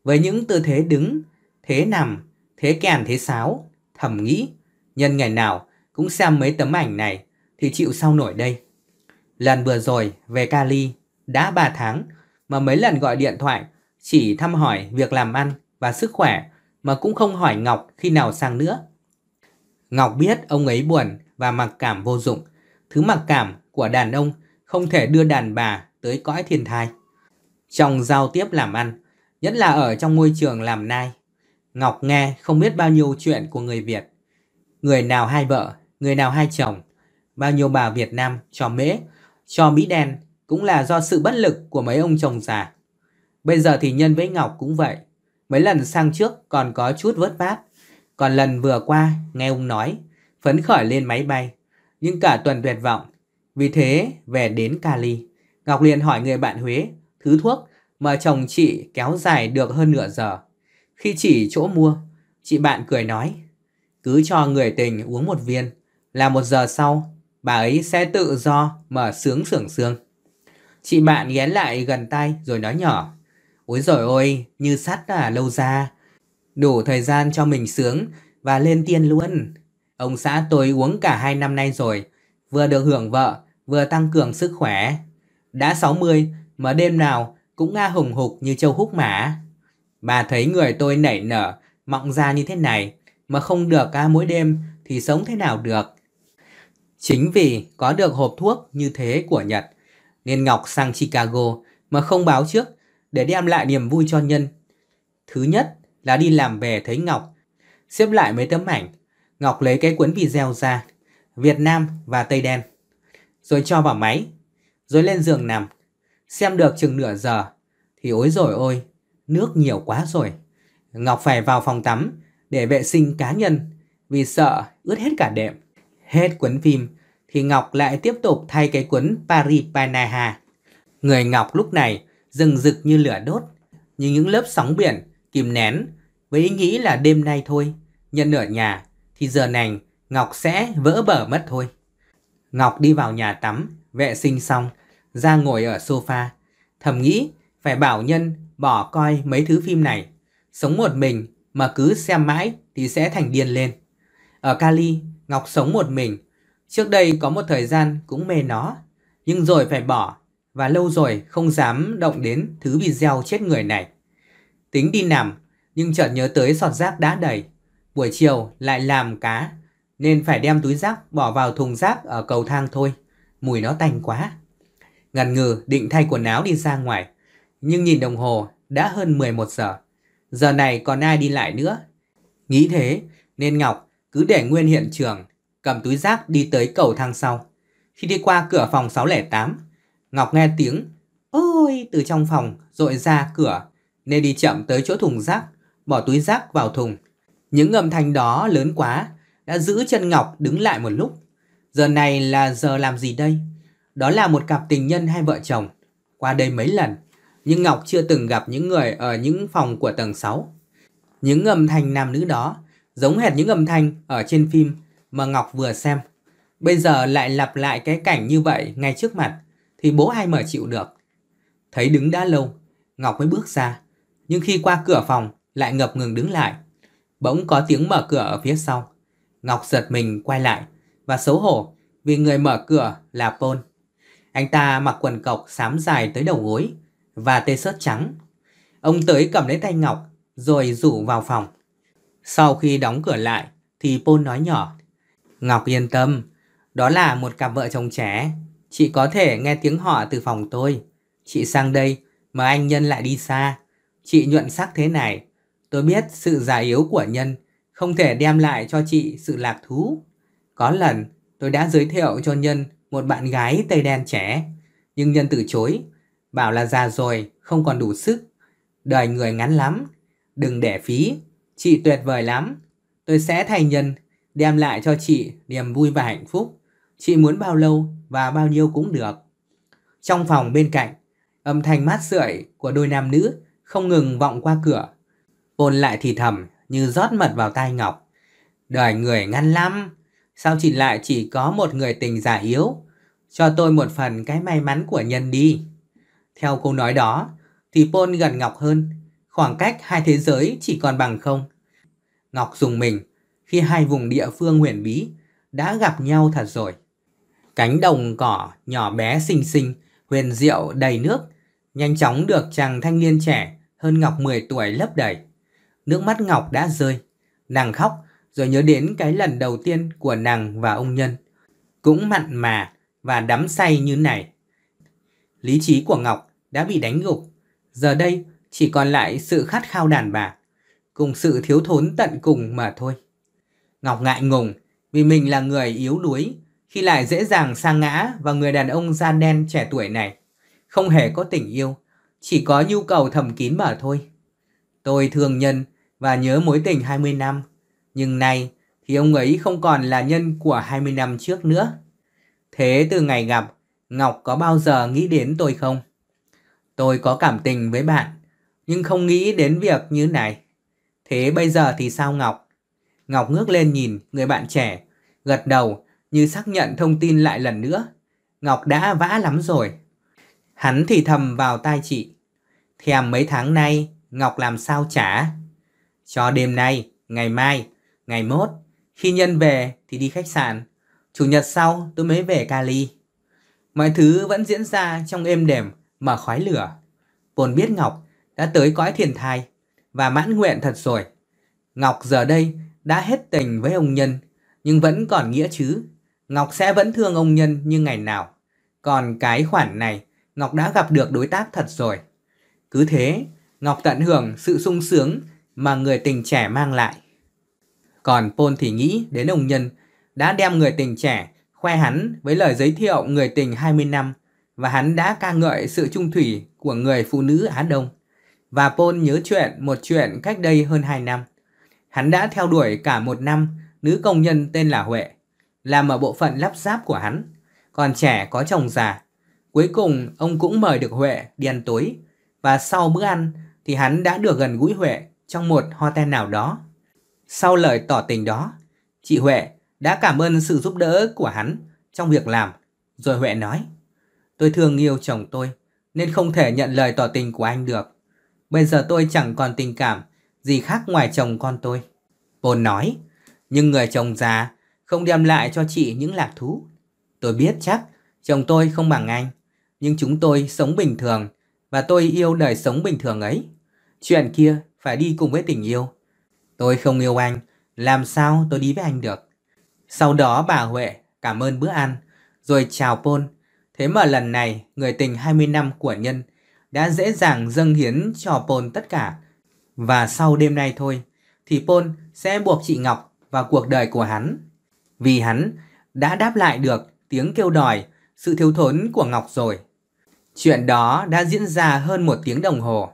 Với những tư thế đứng, thế nằm, thế kèn thế sáo, thầm nghĩ, nhân ngày nào cũng xem mấy tấm ảnh này thì chịu sao nổi đây. Lần vừa rồi về Cali đã 3 tháng mà mấy lần gọi điện thoại chỉ thăm hỏi việc làm ăn và sức khỏe mà cũng không hỏi Ngọc khi nào sang nữa. Ngọc biết ông ấy buồn và mặc cảm vô dụng. Thứ mặc cảm của đàn ông không thể đưa đàn bà tới cõi thiên thai. Trong giao tiếp làm ăn, nhất là ở trong môi trường làm nai, Ngọc nghe không biết bao nhiêu chuyện của người Việt. Người nào hai vợ, người nào hai chồng, bao nhiêu bà Việt Nam cho mễ, cho Mỹ đen cũng là do sự bất lực của mấy ông chồng già. Bây giờ thì Nhân với Ngọc cũng vậy. Mấy lần sang trước còn có chút vớt vát. Còn lần vừa qua, nghe ông nói, phấn khởi lên máy bay. Nhưng cả tuần tuyệt vọng. Vì thế, về đến Cali, Ngọc liền hỏi người bạn Huế, thứ thuốc mà chồng chị kéo dài được hơn nửa giờ. Khi chỉ chỗ mua, chị bạn cười nói, cứ cho người tình uống một viên, là một giờ sau bà ấy sẽ tự do mà sướng sưởng sương. Chị bạn ghé lại gần tay rồi nói nhỏ. Ôi rồi ôi, như sắt à lâu ra. Đủ thời gian cho mình sướng và lên tiên luôn. Ông xã tôi uống cả hai năm nay rồi, vừa được hưởng vợ, vừa tăng cường sức khỏe. Đã 60 mà đêm nào cũng nga hùng hục như châu húc mã. Bà thấy người tôi nảy nở, mọng ra như thế này, mà không được ca à, mỗi đêm thì sống thế nào được. Chính vì có được hộp thuốc như thế của Nhật nên Ngọc sang Chicago mà không báo trước để đem lại niềm vui cho nhân. Thứ nhất là đi làm về thấy Ngọc, xếp lại mấy tấm ảnh, Ngọc lấy cái cuốn video ra, Việt Nam và Tây Đen, rồi cho vào máy, rồi lên giường nằm, xem được chừng nửa giờ thì ối rồi ôi, nước nhiều quá rồi. Ngọc phải vào phòng tắm để vệ sinh cá nhân vì sợ ướt hết cả đệm. Hết cuốn phim thì Ngọc lại tiếp tục thay cái cuốn Paripanaha. Người Ngọc lúc này rừng rực như lửa đốt, như những lớp sóng biển kìm nén với ý nghĩ là đêm nay thôi, nhân ở nhà thì giờ này Ngọc sẽ vỡ bờ mất thôi. Ngọc đi vào nhà tắm, vệ sinh xong, ra ngồi ở sofa, thầm nghĩ phải bảo nhân bỏ coi mấy thứ phim này. Sống một mình mà cứ xem mãi thì sẽ thành điên lên. Ở Cali, Ngọc sống một mình. Trước đây có một thời gian cũng mê nó, nhưng rồi phải bỏ và lâu rồi không dám động đến thứ bị gieo chết người này. Tính đi nằm, nhưng chợt nhớ tới sọt rác đã đầy. Buổi chiều lại làm cá, nên phải đem túi rác bỏ vào thùng rác ở cầu thang thôi. Mùi nó tanh quá. Ngần ngừ định thay quần áo đi ra ngoài, nhưng nhìn đồng hồ đã hơn 11 giờ. Giờ này còn ai đi lại nữa? Nghĩ thế nên Ngọc cứ để nguyên hiện trường, cầm túi rác đi tới cầu thang sau. Khi đi qua cửa phòng 608, Ngọc nghe tiếng Ôi từ trong phòng rội ra cửa nên đi chậm tới chỗ thùng rác, bỏ túi rác vào thùng. Những âm thanh đó lớn quá đã giữ chân Ngọc đứng lại một lúc. Giờ này là giờ làm gì đây? Đó là một cặp tình nhân hay vợ chồng. Qua đây mấy lần, nhưng Ngọc chưa từng gặp những người ở những phòng của tầng 6. Những âm thanh nam nữ đó giống hệt những âm thanh ở trên phim mà Ngọc vừa xem. Bây giờ lại lặp lại cái cảnh như vậy ngay trước mặt thì bố ai mà chịu được. Thấy đứng đã lâu, Ngọc mới bước ra, nhưng khi qua cửa phòng lại ngập ngừng đứng lại. Bỗng có tiếng mở cửa ở phía sau. Ngọc giật mình quay lại và xấu hổ vì người mở cửa là Paul. Anh ta mặc quần cộc xám dài tới đầu gối và tê sớt trắng. Ông tới cầm lấy tay Ngọc rồi rủ vào phòng. Sau khi đóng cửa lại thì Pôn nói nhỏ Ngọc yên tâm, đó là một cặp vợ chồng trẻ. Chị có thể nghe tiếng họ từ phòng tôi. Chị sang đây mà anh Nhân lại đi xa. Chị nhuận sắc thế này. Tôi biết sự già yếu của Nhân không thể đem lại cho chị sự lạc thú. Có lần tôi đã giới thiệu cho Nhân một bạn gái tây đen trẻ. Nhưng Nhân từ chối, bảo là già rồi, không còn đủ sức. Đời người ngắn lắm, đừng để phí Chị tuyệt vời lắm. Tôi sẽ thành nhân, đem lại cho chị niềm vui và hạnh phúc. Chị muốn bao lâu và bao nhiêu cũng được. Trong phòng bên cạnh, âm thanh mát rượi của đôi nam nữ không ngừng vọng qua cửa. Bồn lại thì thầm như rót mật vào tai Ngọc. Đời người ngăn lắm, sao chị lại chỉ có một người tình giả yếu? Cho tôi một phần cái may mắn của nhân đi. Theo câu nói đó, thì Pôn gần Ngọc hơn Khoảng cách hai thế giới chỉ còn bằng không. Ngọc dùng mình khi hai vùng địa phương huyền bí đã gặp nhau thật rồi. Cánh đồng cỏ nhỏ bé xinh xinh, huyền diệu đầy nước, nhanh chóng được chàng thanh niên trẻ hơn Ngọc 10 tuổi lấp đầy. Nước mắt Ngọc đã rơi, nàng khóc rồi nhớ đến cái lần đầu tiên của nàng và ông Nhân. Cũng mặn mà và đắm say như này. Lý trí của Ngọc đã bị đánh gục, giờ đây chỉ còn lại sự khát khao đàn bà, cùng sự thiếu thốn tận cùng mà thôi. Ngọc ngại ngùng vì mình là người yếu đuối khi lại dễ dàng sa ngã vào người đàn ông da đen trẻ tuổi này. Không hề có tình yêu, chỉ có nhu cầu thầm kín mà thôi. Tôi thương nhân và nhớ mối tình 20 năm, nhưng nay thì ông ấy không còn là nhân của 20 năm trước nữa. Thế từ ngày gặp, Ngọc có bao giờ nghĩ đến tôi không? Tôi có cảm tình với bạn, nhưng không nghĩ đến việc như này. Thế bây giờ thì sao Ngọc? Ngọc ngước lên nhìn người bạn trẻ, gật đầu như xác nhận thông tin lại lần nữa. Ngọc đã vã lắm rồi. Hắn thì thầm vào tai chị. Thèm mấy tháng nay, Ngọc làm sao trả? Cho đêm nay, ngày mai, ngày mốt, khi nhân về thì đi khách sạn. Chủ nhật sau tôi mới về Cali. Mọi thứ vẫn diễn ra trong êm đềm mà khói lửa. Bồn biết Ngọc đã tới cõi thiền thai và mãn nguyện thật rồi. Ngọc giờ đây đã hết tình với ông Nhân nhưng vẫn còn nghĩa chứ. Ngọc sẽ vẫn thương ông Nhân như ngày nào. Còn cái khoản này Ngọc đã gặp được đối tác thật rồi. Cứ thế, Ngọc tận hưởng sự sung sướng mà người tình trẻ mang lại. Còn Paul thì nghĩ đến ông Nhân đã đem người tình trẻ khoe hắn với lời giới thiệu người tình 20 năm và hắn đã ca ngợi sự trung thủy của người phụ nữ Á Đông và Paul nhớ chuyện một chuyện cách đây hơn 2 năm. Hắn đã theo đuổi cả một năm nữ công nhân tên là Huệ, làm ở bộ phận lắp ráp của hắn, còn trẻ có chồng già. Cuối cùng ông cũng mời được Huệ đi ăn tối và sau bữa ăn thì hắn đã được gần gũi Huệ trong một hotel nào đó. Sau lời tỏ tình đó, chị Huệ đã cảm ơn sự giúp đỡ của hắn trong việc làm. Rồi Huệ nói, tôi thương yêu chồng tôi nên không thể nhận lời tỏ tình của anh được. Bây giờ tôi chẳng còn tình cảm gì khác ngoài chồng con tôi. Bồn nói, nhưng người chồng già không đem lại cho chị những lạc thú. Tôi biết chắc chồng tôi không bằng anh, nhưng chúng tôi sống bình thường và tôi yêu đời sống bình thường ấy. Chuyện kia phải đi cùng với tình yêu. Tôi không yêu anh, làm sao tôi đi với anh được. Sau đó bà Huệ cảm ơn bữa ăn, rồi chào Pôn. Thế mà lần này người tình 20 năm của Nhân đã dễ dàng dâng hiến cho Paul tất cả. Và sau đêm nay thôi, thì Paul sẽ buộc chị Ngọc vào cuộc đời của hắn. Vì hắn đã đáp lại được tiếng kêu đòi, sự thiếu thốn của Ngọc rồi. Chuyện đó đã diễn ra hơn một tiếng đồng hồ.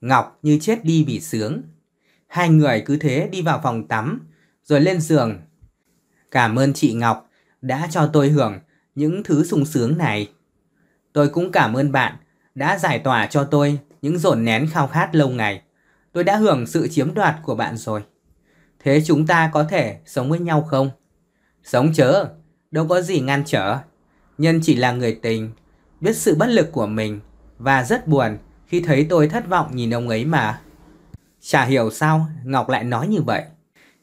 Ngọc như chết đi vì sướng. Hai người cứ thế đi vào phòng tắm, rồi lên giường. Cảm ơn chị Ngọc đã cho tôi hưởng những thứ sung sướng này. Tôi cũng cảm ơn bạn đã giải tỏa cho tôi những dồn nén khao khát lâu ngày. Tôi đã hưởng sự chiếm đoạt của bạn rồi. Thế chúng ta có thể sống với nhau không? Sống chớ, đâu có gì ngăn trở. Nhân chỉ là người tình, biết sự bất lực của mình và rất buồn khi thấy tôi thất vọng nhìn ông ấy mà. Chả hiểu sao Ngọc lại nói như vậy.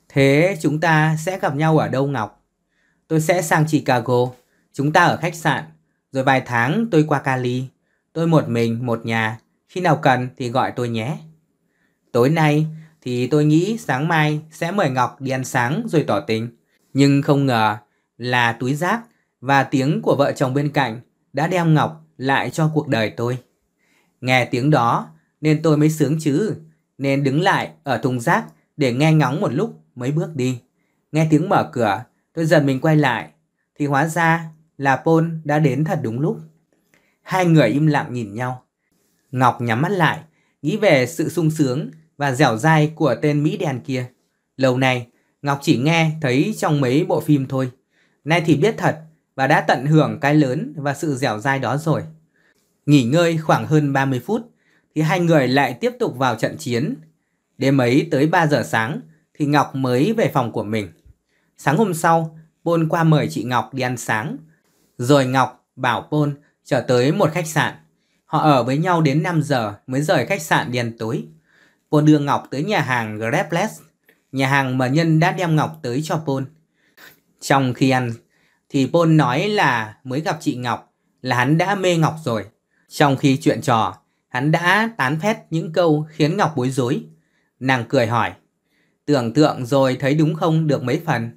Thế chúng ta sẽ gặp nhau ở đâu Ngọc? Tôi sẽ sang Chicago, chúng ta ở khách sạn, rồi vài tháng tôi qua Cali. Tôi một mình, một nhà, khi nào cần thì gọi tôi nhé. Tối nay thì tôi nghĩ sáng mai sẽ mời Ngọc đi ăn sáng rồi tỏ tình. Nhưng không ngờ là túi rác và tiếng của vợ chồng bên cạnh đã đem Ngọc lại cho cuộc đời tôi. Nghe tiếng đó nên tôi mới sướng chứ, nên đứng lại ở thùng rác để nghe ngóng một lúc mới bước đi. Nghe tiếng mở cửa, tôi dần mình quay lại, thì hóa ra là Paul đã đến thật đúng lúc. Hai người im lặng nhìn nhau. Ngọc nhắm mắt lại, nghĩ về sự sung sướng và dẻo dai của tên Mỹ đèn kia. Lâu nay, Ngọc chỉ nghe thấy trong mấy bộ phim thôi. Nay thì biết thật và đã tận hưởng cái lớn và sự dẻo dai đó rồi. Nghỉ ngơi khoảng hơn 30 phút thì hai người lại tiếp tục vào trận chiến. Đêm ấy tới 3 giờ sáng thì Ngọc mới về phòng của mình. Sáng hôm sau, Pôn qua mời chị Ngọc đi ăn sáng. Rồi Ngọc bảo Pôn trở tới một khách sạn. Họ ở với nhau đến 5 giờ mới rời khách sạn điền tối. Paul đưa Ngọc tới nhà hàng Grapless, nhà hàng mà Nhân đã đem Ngọc tới cho Paul. Trong khi ăn, thì Paul nói là mới gặp chị Ngọc là hắn đã mê Ngọc rồi. Trong khi chuyện trò, hắn đã tán phét những câu khiến Ngọc bối rối. Nàng cười hỏi, tưởng tượng rồi thấy đúng không được mấy phần.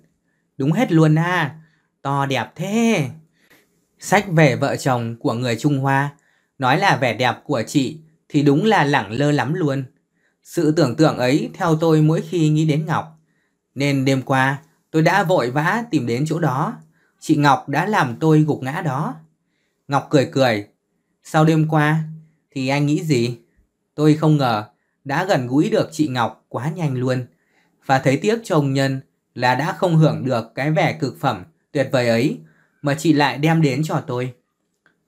Đúng hết luôn à, to đẹp thế. Sách về vợ chồng của người Trung Hoa, nói là vẻ đẹp của chị thì đúng là lẳng lơ lắm luôn. Sự tưởng tượng ấy theo tôi mỗi khi nghĩ đến Ngọc. Nên đêm qua tôi đã vội vã tìm đến chỗ đó. Chị Ngọc đã làm tôi gục ngã đó. Ngọc cười cười. Sau đêm qua thì anh nghĩ gì? Tôi không ngờ đã gần gũi được chị Ngọc quá nhanh luôn. Và thấy tiếc chồng Nhân là đã không hưởng được cái vẻ cực phẩm tuyệt vời ấy mà chị lại đem đến cho tôi.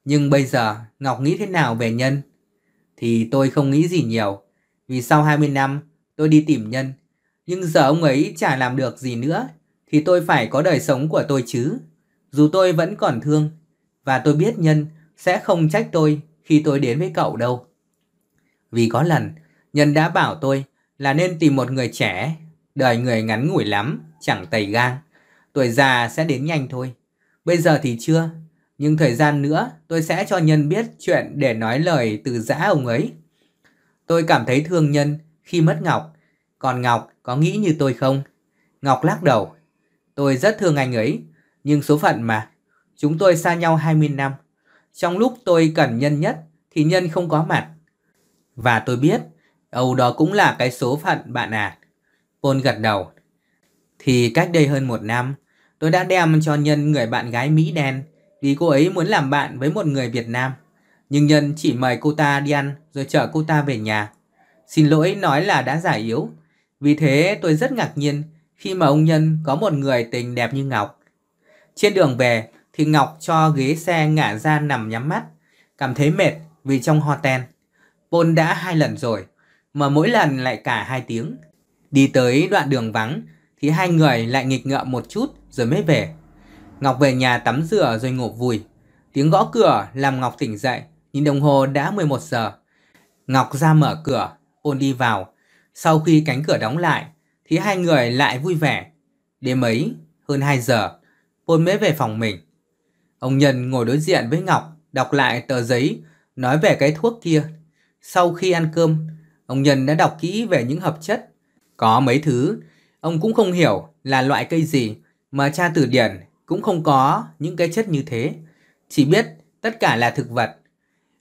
Nhưng bây giờ Ngọc nghĩ thế nào về Nhân? Thì tôi không nghĩ gì nhiều, vì sau 20 năm tôi đi tìm Nhân, nhưng giờ ông ấy chả làm được gì nữa, thì tôi phải có đời sống của tôi chứ. Dù tôi vẫn còn thương, và tôi biết Nhân sẽ không trách tôi khi tôi đến với cậu đâu. Vì có lần, Nhân đã bảo tôi là nên tìm một người trẻ, đời người ngắn ngủi lắm, chẳng tày gang, tuổi già sẽ đến nhanh thôi. Bây giờ thì chưa, nhưng thời gian nữa tôi sẽ cho Nhân biết chuyện để nói lời từ giã ông ấy. Tôi cảm thấy thương Nhân khi mất Ngọc, còn Ngọc có nghĩ như tôi không? Ngọc lắc đầu. Tôi rất thương anh ấy, nhưng số phận mà. Chúng tôi xa nhau 20 năm. Trong lúc tôi cần Nhân nhất thì Nhân không có mặt. Và tôi biết, Âu đó cũng là cái số phận bạn à. Paul gật đầu. Thì cách đây hơn một năm, Tôi đã đem cho Nhân người bạn gái Mỹ đen vì cô ấy muốn làm bạn với một người Việt Nam. Nhưng Nhân chỉ mời cô ta đi ăn rồi chở cô ta về nhà. Xin lỗi nói là đã giải yếu. Vì thế tôi rất ngạc nhiên khi mà ông Nhân có một người tình đẹp như Ngọc. Trên đường về thì Ngọc cho ghế xe ngả ra nằm nhắm mắt, cảm thấy mệt vì trong hotel. Bôn đã hai lần rồi, mà mỗi lần lại cả hai tiếng. Đi tới đoạn đường vắng thì hai người lại nghịch ngợm một chút rồi mới về. Ngọc về nhà tắm rửa rồi ngủ vùi. Tiếng gõ cửa làm Ngọc tỉnh dậy, nhìn đồng hồ đã 11 giờ. Ngọc ra mở cửa, ôn đi vào. Sau khi cánh cửa đóng lại, thì hai người lại vui vẻ. Đêm ấy, hơn 2 giờ, ôn mới về phòng mình. Ông Nhân ngồi đối diện với Ngọc, đọc lại tờ giấy, nói về cái thuốc kia. Sau khi ăn cơm, ông Nhân đã đọc kỹ về những hợp chất. Có mấy thứ Ông cũng không hiểu là loại cây gì mà tra từ điển cũng không có những cái chất như thế. Chỉ biết tất cả là thực vật.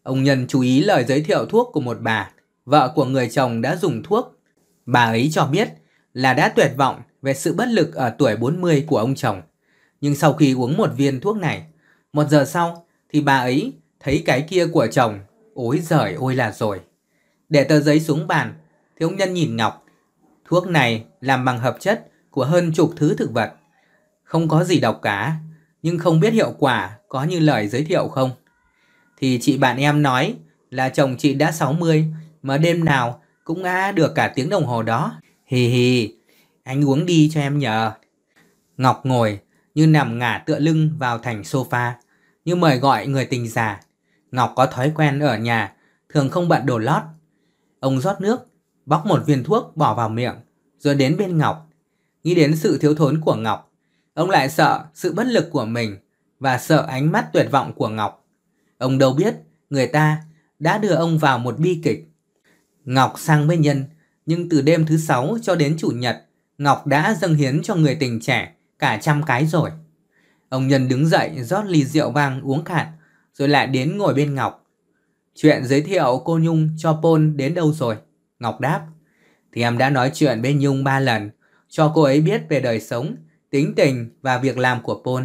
Ông Nhân chú ý lời giới thiệu thuốc của một bà, vợ của người chồng đã dùng thuốc. Bà ấy cho biết là đã tuyệt vọng về sự bất lực ở tuổi 40 của ông chồng. Nhưng sau khi uống một viên thuốc này, một giờ sau thì bà ấy thấy cái kia của chồng, ối giời ôi là rồi. Để tờ giấy xuống bàn, thì ông Nhân nhìn Ngọc Thuốc này làm bằng hợp chất của hơn chục thứ thực vật. Không có gì độc cả, nhưng không biết hiệu quả có như lời giới thiệu không. Thì chị bạn em nói là chồng chị đã 60 mà đêm nào cũng ngã được cả tiếng đồng hồ đó. Hì hì, anh uống đi cho em nhờ. Ngọc ngồi như nằm ngả tựa lưng vào thành sofa, như mời gọi người tình già. Ngọc có thói quen ở nhà, thường không bận đồ lót. Ông rót nước bóc một viên thuốc bỏ vào miệng, rồi đến bên Ngọc. Nghĩ đến sự thiếu thốn của Ngọc, ông lại sợ sự bất lực của mình và sợ ánh mắt tuyệt vọng của Ngọc. Ông đâu biết người ta đã đưa ông vào một bi kịch. Ngọc sang bên nhân, nhưng từ đêm thứ sáu cho đến chủ nhật, Ngọc đã dâng hiến cho người tình trẻ cả trăm cái rồi. Ông Nhân đứng dậy rót ly rượu vang uống cạn, rồi lại đến ngồi bên Ngọc. Chuyện giới thiệu cô Nhung cho Paul đến đâu rồi? Ngọc đáp, thì em đã nói chuyện với Nhung ba lần, cho cô ấy biết về đời sống, tính tình và việc làm của Paul.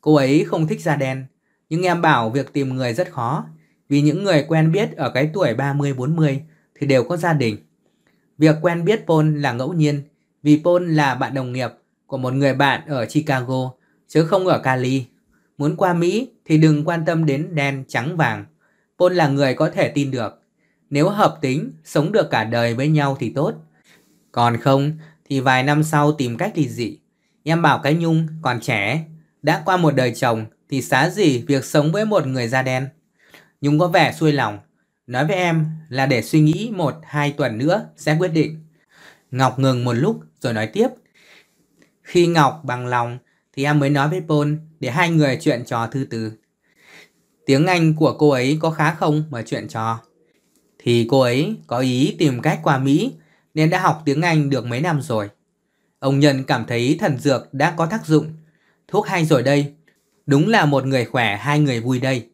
Cô ấy không thích da đen, nhưng em bảo việc tìm người rất khó, vì những người quen biết ở cái tuổi 30-40 thì đều có gia đình. Việc quen biết Paul là ngẫu nhiên, vì Paul là bạn đồng nghiệp của một người bạn ở Chicago, chứ không ở Cali. Muốn qua Mỹ thì đừng quan tâm đến đen trắng vàng. Paul là người có thể tin được. Nếu hợp tính, sống được cả đời với nhau thì tốt. Còn không, thì vài năm sau tìm cách ly dị. Em bảo cái Nhung còn trẻ, đã qua một đời chồng thì xá gì việc sống với một người da đen. Nhung có vẻ xuôi lòng, nói với em là để suy nghĩ một hai tuần nữa sẽ quyết định. Ngọc ngừng một lúc rồi nói tiếp. Khi Ngọc bằng lòng thì em mới nói với Paul để hai người chuyện trò thư từ. Tiếng Anh của cô ấy có khá không mà chuyện trò thì cô ấy có ý tìm cách qua Mỹ nên đã học tiếng Anh được mấy năm rồi. Ông Nhân cảm thấy thần dược đã có tác dụng. Thuốc hay rồi đây. Đúng là một người khỏe hai người vui đây.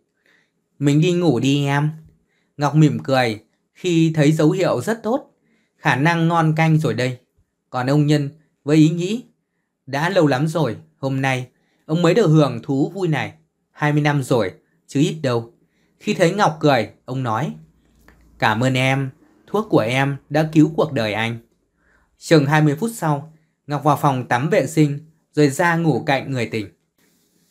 Mình đi ngủ đi em. Ngọc mỉm cười khi thấy dấu hiệu rất tốt. Khả năng ngon canh rồi đây. Còn ông Nhân với ý nghĩ đã lâu lắm rồi hôm nay ông mới được hưởng thú vui này. 20 năm rồi chứ ít đâu. Khi thấy Ngọc cười ông nói Cảm ơn em, thuốc của em đã cứu cuộc đời anh. Chừng 20 phút sau, Ngọc vào phòng tắm vệ sinh rồi ra ngủ cạnh người tình.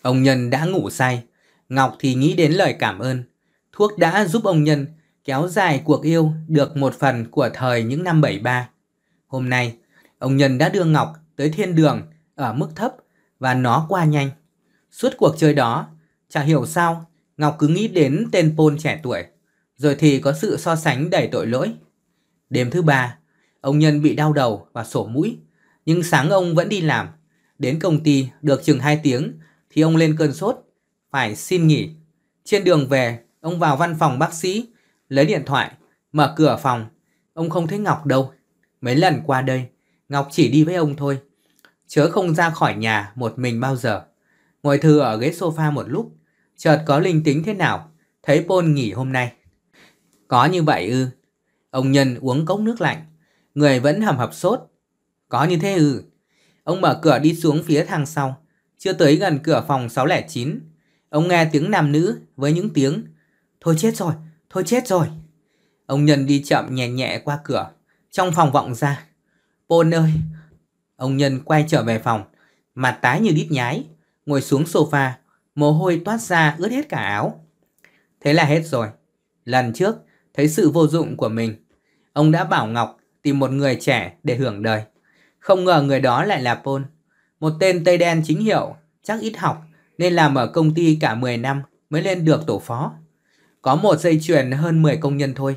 Ông Nhân đã ngủ say, Ngọc thì nghĩ đến lời cảm ơn. Thuốc đã giúp ông Nhân kéo dài cuộc yêu được một phần của thời những năm 73. Hôm nay, ông Nhân đã đưa Ngọc tới thiên đường ở mức thấp và nó qua nhanh. Suốt cuộc chơi đó, chả hiểu sao Ngọc cứ nghĩ đến tên Pôn trẻ tuổi rồi thì có sự so sánh đầy tội lỗi. Đêm thứ ba, ông Nhân bị đau đầu và sổ mũi, nhưng sáng ông vẫn đi làm. Đến công ty được chừng 2 tiếng thì ông lên cơn sốt, phải xin nghỉ. Trên đường về, ông vào văn phòng bác sĩ, lấy điện thoại, mở cửa phòng. Ông không thấy Ngọc đâu. Mấy lần qua đây, Ngọc chỉ đi với ông thôi. Chớ không ra khỏi nhà một mình bao giờ. Ngồi thư ở ghế sofa một lúc, chợt có linh tính thế nào, thấy Paul nghỉ hôm nay. Có như vậy ư? Ông Nhân uống cốc nước lạnh, người vẫn hầm hập sốt. Có như thế ư? Ông mở cửa đi xuống phía thang sau, chưa tới gần cửa phòng 609. Ông nghe tiếng nam nữ với những tiếng Thôi chết rồi, thôi chết rồi. Ông Nhân đi chậm nhẹ nhẹ qua cửa, trong phòng vọng ra. Pôn ơi! Ông Nhân quay trở về phòng, mặt tái như đít nhái, ngồi xuống sofa, mồ hôi toát ra ướt hết cả áo. Thế là hết rồi. Lần trước, thấy sự vô dụng của mình. Ông đã bảo Ngọc tìm một người trẻ để hưởng đời. Không ngờ người đó lại là Paul, một tên Tây Đen chính hiệu, chắc ít học nên làm ở công ty cả 10 năm mới lên được tổ phó. Có một dây chuyền hơn 10 công nhân thôi.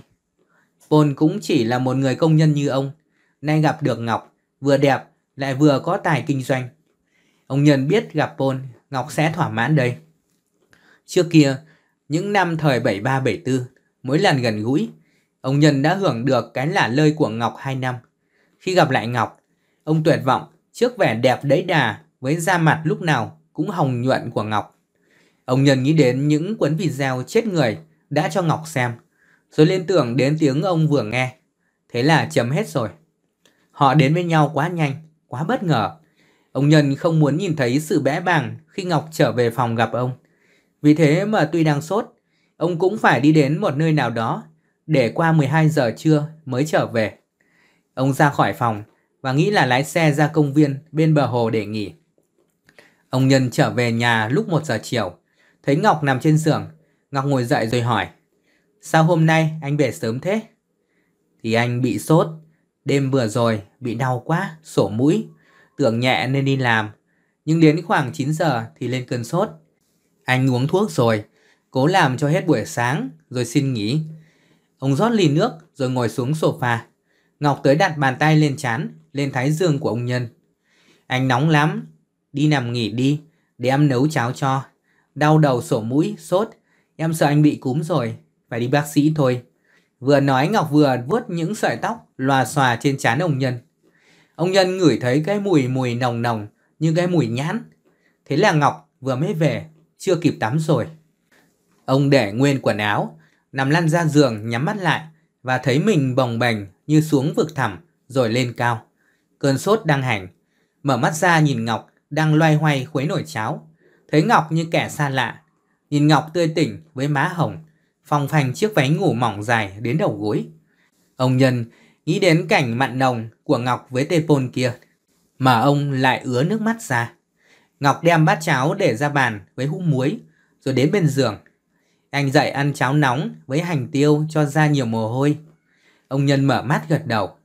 Paul cũng chỉ là một người công nhân như ông, nay gặp được Ngọc, vừa đẹp lại vừa có tài kinh doanh. Ông Nhân biết gặp Paul, Ngọc sẽ thỏa mãn đây. Trước kia, những năm thời 73-74, Mỗi lần gần gũi, ông Nhân đã hưởng được cái lả lơi của Ngọc hai năm. Khi gặp lại Ngọc, ông tuyệt vọng trước vẻ đẹp đấy đà với da mặt lúc nào cũng hồng nhuận của Ngọc. Ông Nhân nghĩ đến những cuốn video chết người đã cho Ngọc xem, rồi liên tưởng đến tiếng ông vừa nghe. Thế là chấm hết rồi. Họ đến với nhau quá nhanh, quá bất ngờ. Ông Nhân không muốn nhìn thấy sự bẽ bàng khi Ngọc trở về phòng gặp ông. Vì thế mà tuy đang sốt, Ông cũng phải đi đến một nơi nào đó để qua 12 giờ trưa mới trở về. Ông ra khỏi phòng và nghĩ là lái xe ra công viên bên bờ hồ để nghỉ. Ông Nhân trở về nhà lúc 1 giờ chiều, thấy Ngọc nằm trên giường. Ngọc ngồi dậy rồi hỏi, sao hôm nay anh về sớm thế? Thì anh bị sốt, đêm vừa rồi bị đau quá, sổ mũi, tưởng nhẹ nên đi làm. Nhưng đến khoảng 9 giờ thì lên cơn sốt. Anh uống thuốc rồi, cố làm cho hết buổi sáng rồi xin nghỉ. Ông rót ly nước rồi ngồi xuống sofa. Ngọc tới đặt bàn tay lên chán, lên thái dương của ông Nhân. Anh nóng lắm, đi nằm nghỉ đi, để em nấu cháo cho. Đau đầu sổ mũi, sốt, em sợ anh bị cúm rồi, phải đi bác sĩ thôi. Vừa nói Ngọc vừa vuốt những sợi tóc lòa xòa trên trán ông Nhân. Ông Nhân ngửi thấy cái mùi mùi nồng nồng như cái mùi nhãn. Thế là Ngọc vừa mới về, chưa kịp tắm rồi. Ông để nguyên quần áo, nằm lăn ra giường nhắm mắt lại và thấy mình bồng bềnh như xuống vực thẳm rồi lên cao. Cơn sốt đang hành. Mở mắt ra nhìn Ngọc đang loay hoay khuấy nổi cháo. Thấy Ngọc như kẻ xa lạ. Nhìn Ngọc tươi tỉnh với má hồng, phòng phành chiếc váy ngủ mỏng dài đến đầu gối. Ông Nhân nghĩ đến cảnh mặn nồng của Ngọc với tê pôn kia mà ông lại ứa nước mắt ra. Ngọc đem bát cháo để ra bàn với hũ muối rồi đến bên giường anh dậy ăn cháo nóng với hành tiêu cho ra nhiều mồ hôi. Ông Nhân mở mắt gật đầu.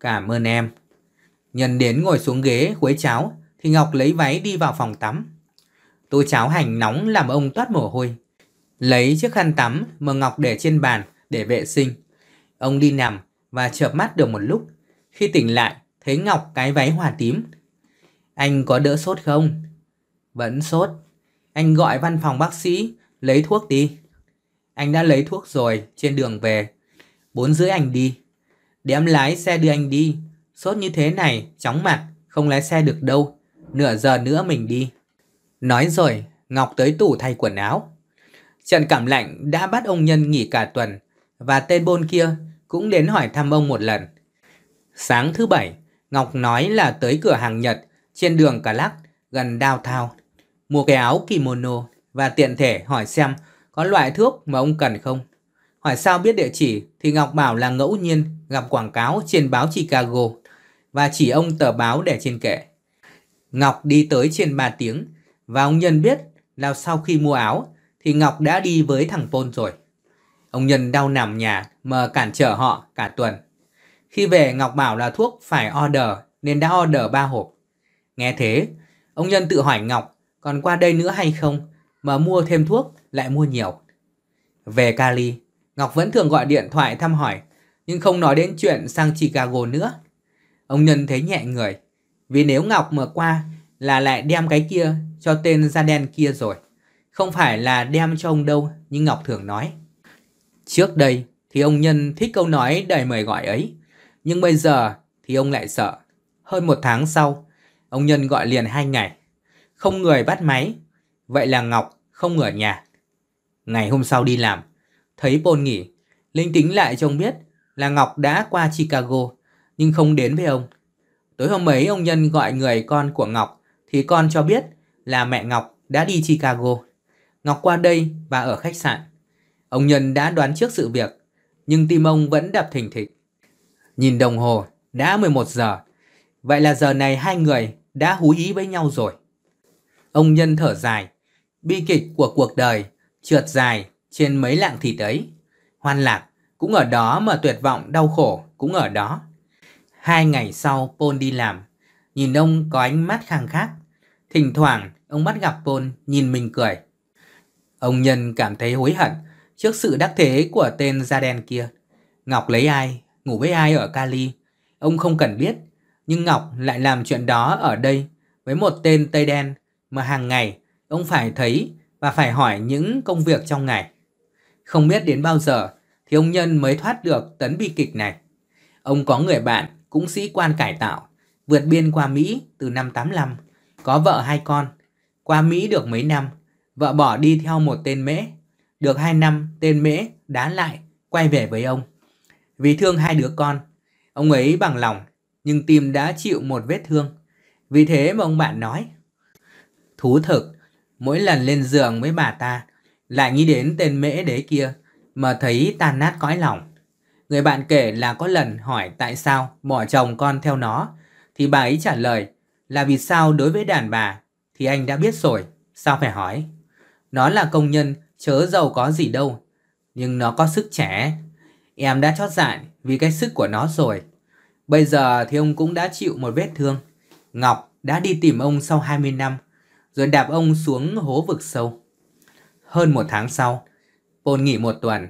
Cảm ơn em. Nhân đến ngồi xuống ghế khuấy cháo thì Ngọc lấy váy đi vào phòng tắm. Tô cháo hành nóng làm ông toát mồ hôi. Lấy chiếc khăn tắm mà Ngọc để trên bàn để vệ sinh. Ông đi nằm và chợp mắt được một lúc. Khi tỉnh lại, thấy Ngọc cái váy hòa tím. Anh có đỡ sốt không? Vẫn sốt. Anh gọi văn phòng bác sĩ Lấy thuốc đi. Anh đã lấy thuốc rồi, trên đường về. Bốn rưỡi anh đi. Để em lái xe đưa anh đi. Sốt như thế này, chóng mặt, không lái xe được đâu. Nửa giờ nữa mình đi. Nói rồi, Ngọc tới tủ thay quần áo. Trận cảm lạnh đã bắt ông Nhân nghỉ cả tuần và tên bôn kia cũng đến hỏi thăm ông một lần. Sáng thứ bảy, Ngọc nói là tới cửa hàng Nhật trên đường Cà Lắc gần Đào Thao mua cái áo kimono và tiện thể hỏi xem có loại thuốc mà ông cần không. Hỏi sao biết địa chỉ thì Ngọc bảo là ngẫu nhiên gặp quảng cáo trên báo Chicago và chỉ ông tờ báo để trên kệ. Ngọc đi tới trên 3 tiếng và ông Nhân biết là sau khi mua áo thì Ngọc đã đi với thằng Pôn rồi. Ông Nhân đau nằm nhà mà cản trở họ cả tuần. Khi về Ngọc bảo là thuốc phải order nên đã order 3 hộp. Nghe thế, ông Nhân tự hỏi Ngọc còn qua đây nữa hay không mà mua thêm thuốc lại mua nhiều. Về Cali, Ngọc vẫn thường gọi điện thoại thăm hỏi, nhưng không nói đến chuyện sang Chicago nữa. Ông Nhân thấy nhẹ người, vì nếu Ngọc mở qua là lại đem cái kia cho tên da đen kia rồi. Không phải là đem cho ông đâu, như Ngọc thường nói. Trước đây thì ông Nhân thích câu nói đầy mời gọi ấy, nhưng bây giờ thì ông lại sợ. Hơn một tháng sau, ông Nhân gọi liền hai ngày. Không người bắt máy Vậy là Ngọc không ở nhà. Ngày hôm sau đi làm, thấy Paul nghỉ, Linh tính lại trông biết là Ngọc đã qua Chicago nhưng không đến với ông. Tối hôm ấy ông Nhân gọi người con của Ngọc thì con cho biết là mẹ Ngọc đã đi Chicago. Ngọc qua đây và ở khách sạn. Ông Nhân đã đoán trước sự việc nhưng tim ông vẫn đập thình thịch. Nhìn đồng hồ, đã 11 giờ. Vậy là giờ này hai người đã hú ý với nhau rồi. Ông Nhân thở dài bi kịch của cuộc đời trượt dài trên mấy lạng thịt ấy. Hoan lạc cũng ở đó mà tuyệt vọng đau khổ cũng ở đó. Hai ngày sau Paul đi làm, nhìn ông có ánh mắt khang khác. Thỉnh thoảng ông bắt gặp Paul nhìn mình cười. Ông Nhân cảm thấy hối hận trước sự đắc thế của tên da đen kia. Ngọc lấy ai, ngủ với ai ở Cali, ông không cần biết. Nhưng Ngọc lại làm chuyện đó ở đây với một tên Tây Đen mà hàng ngày ông phải thấy và phải hỏi những công việc trong ngày. Không biết đến bao giờ thì ông Nhân mới thoát được tấn bi kịch này. Ông có người bạn cũng sĩ quan cải tạo, vượt biên qua Mỹ từ năm 85, có vợ hai con. Qua Mỹ được mấy năm, vợ bỏ đi theo một tên mễ. Được hai năm, tên mễ đá lại, quay về với ông. Vì thương hai đứa con, ông ấy bằng lòng, nhưng tim đã chịu một vết thương. Vì thế mà ông bạn nói, thú thực, mỗi lần lên giường với bà ta, lại nghĩ đến tên mễ đế kia mà thấy tan nát cõi lòng. Người bạn kể là có lần hỏi tại sao bỏ chồng con theo nó, thì bà ấy trả lời là vì sao đối với đàn bà thì anh đã biết rồi, sao phải hỏi. Nó là công nhân, chớ giàu có gì đâu, nhưng nó có sức trẻ. Em đã chót dại vì cái sức của nó rồi. Bây giờ thì ông cũng đã chịu một vết thương. Ngọc đã đi tìm ông sau 20 năm rồi đạp ông xuống hố vực sâu. Hơn một tháng sau, Paul nghỉ một tuần,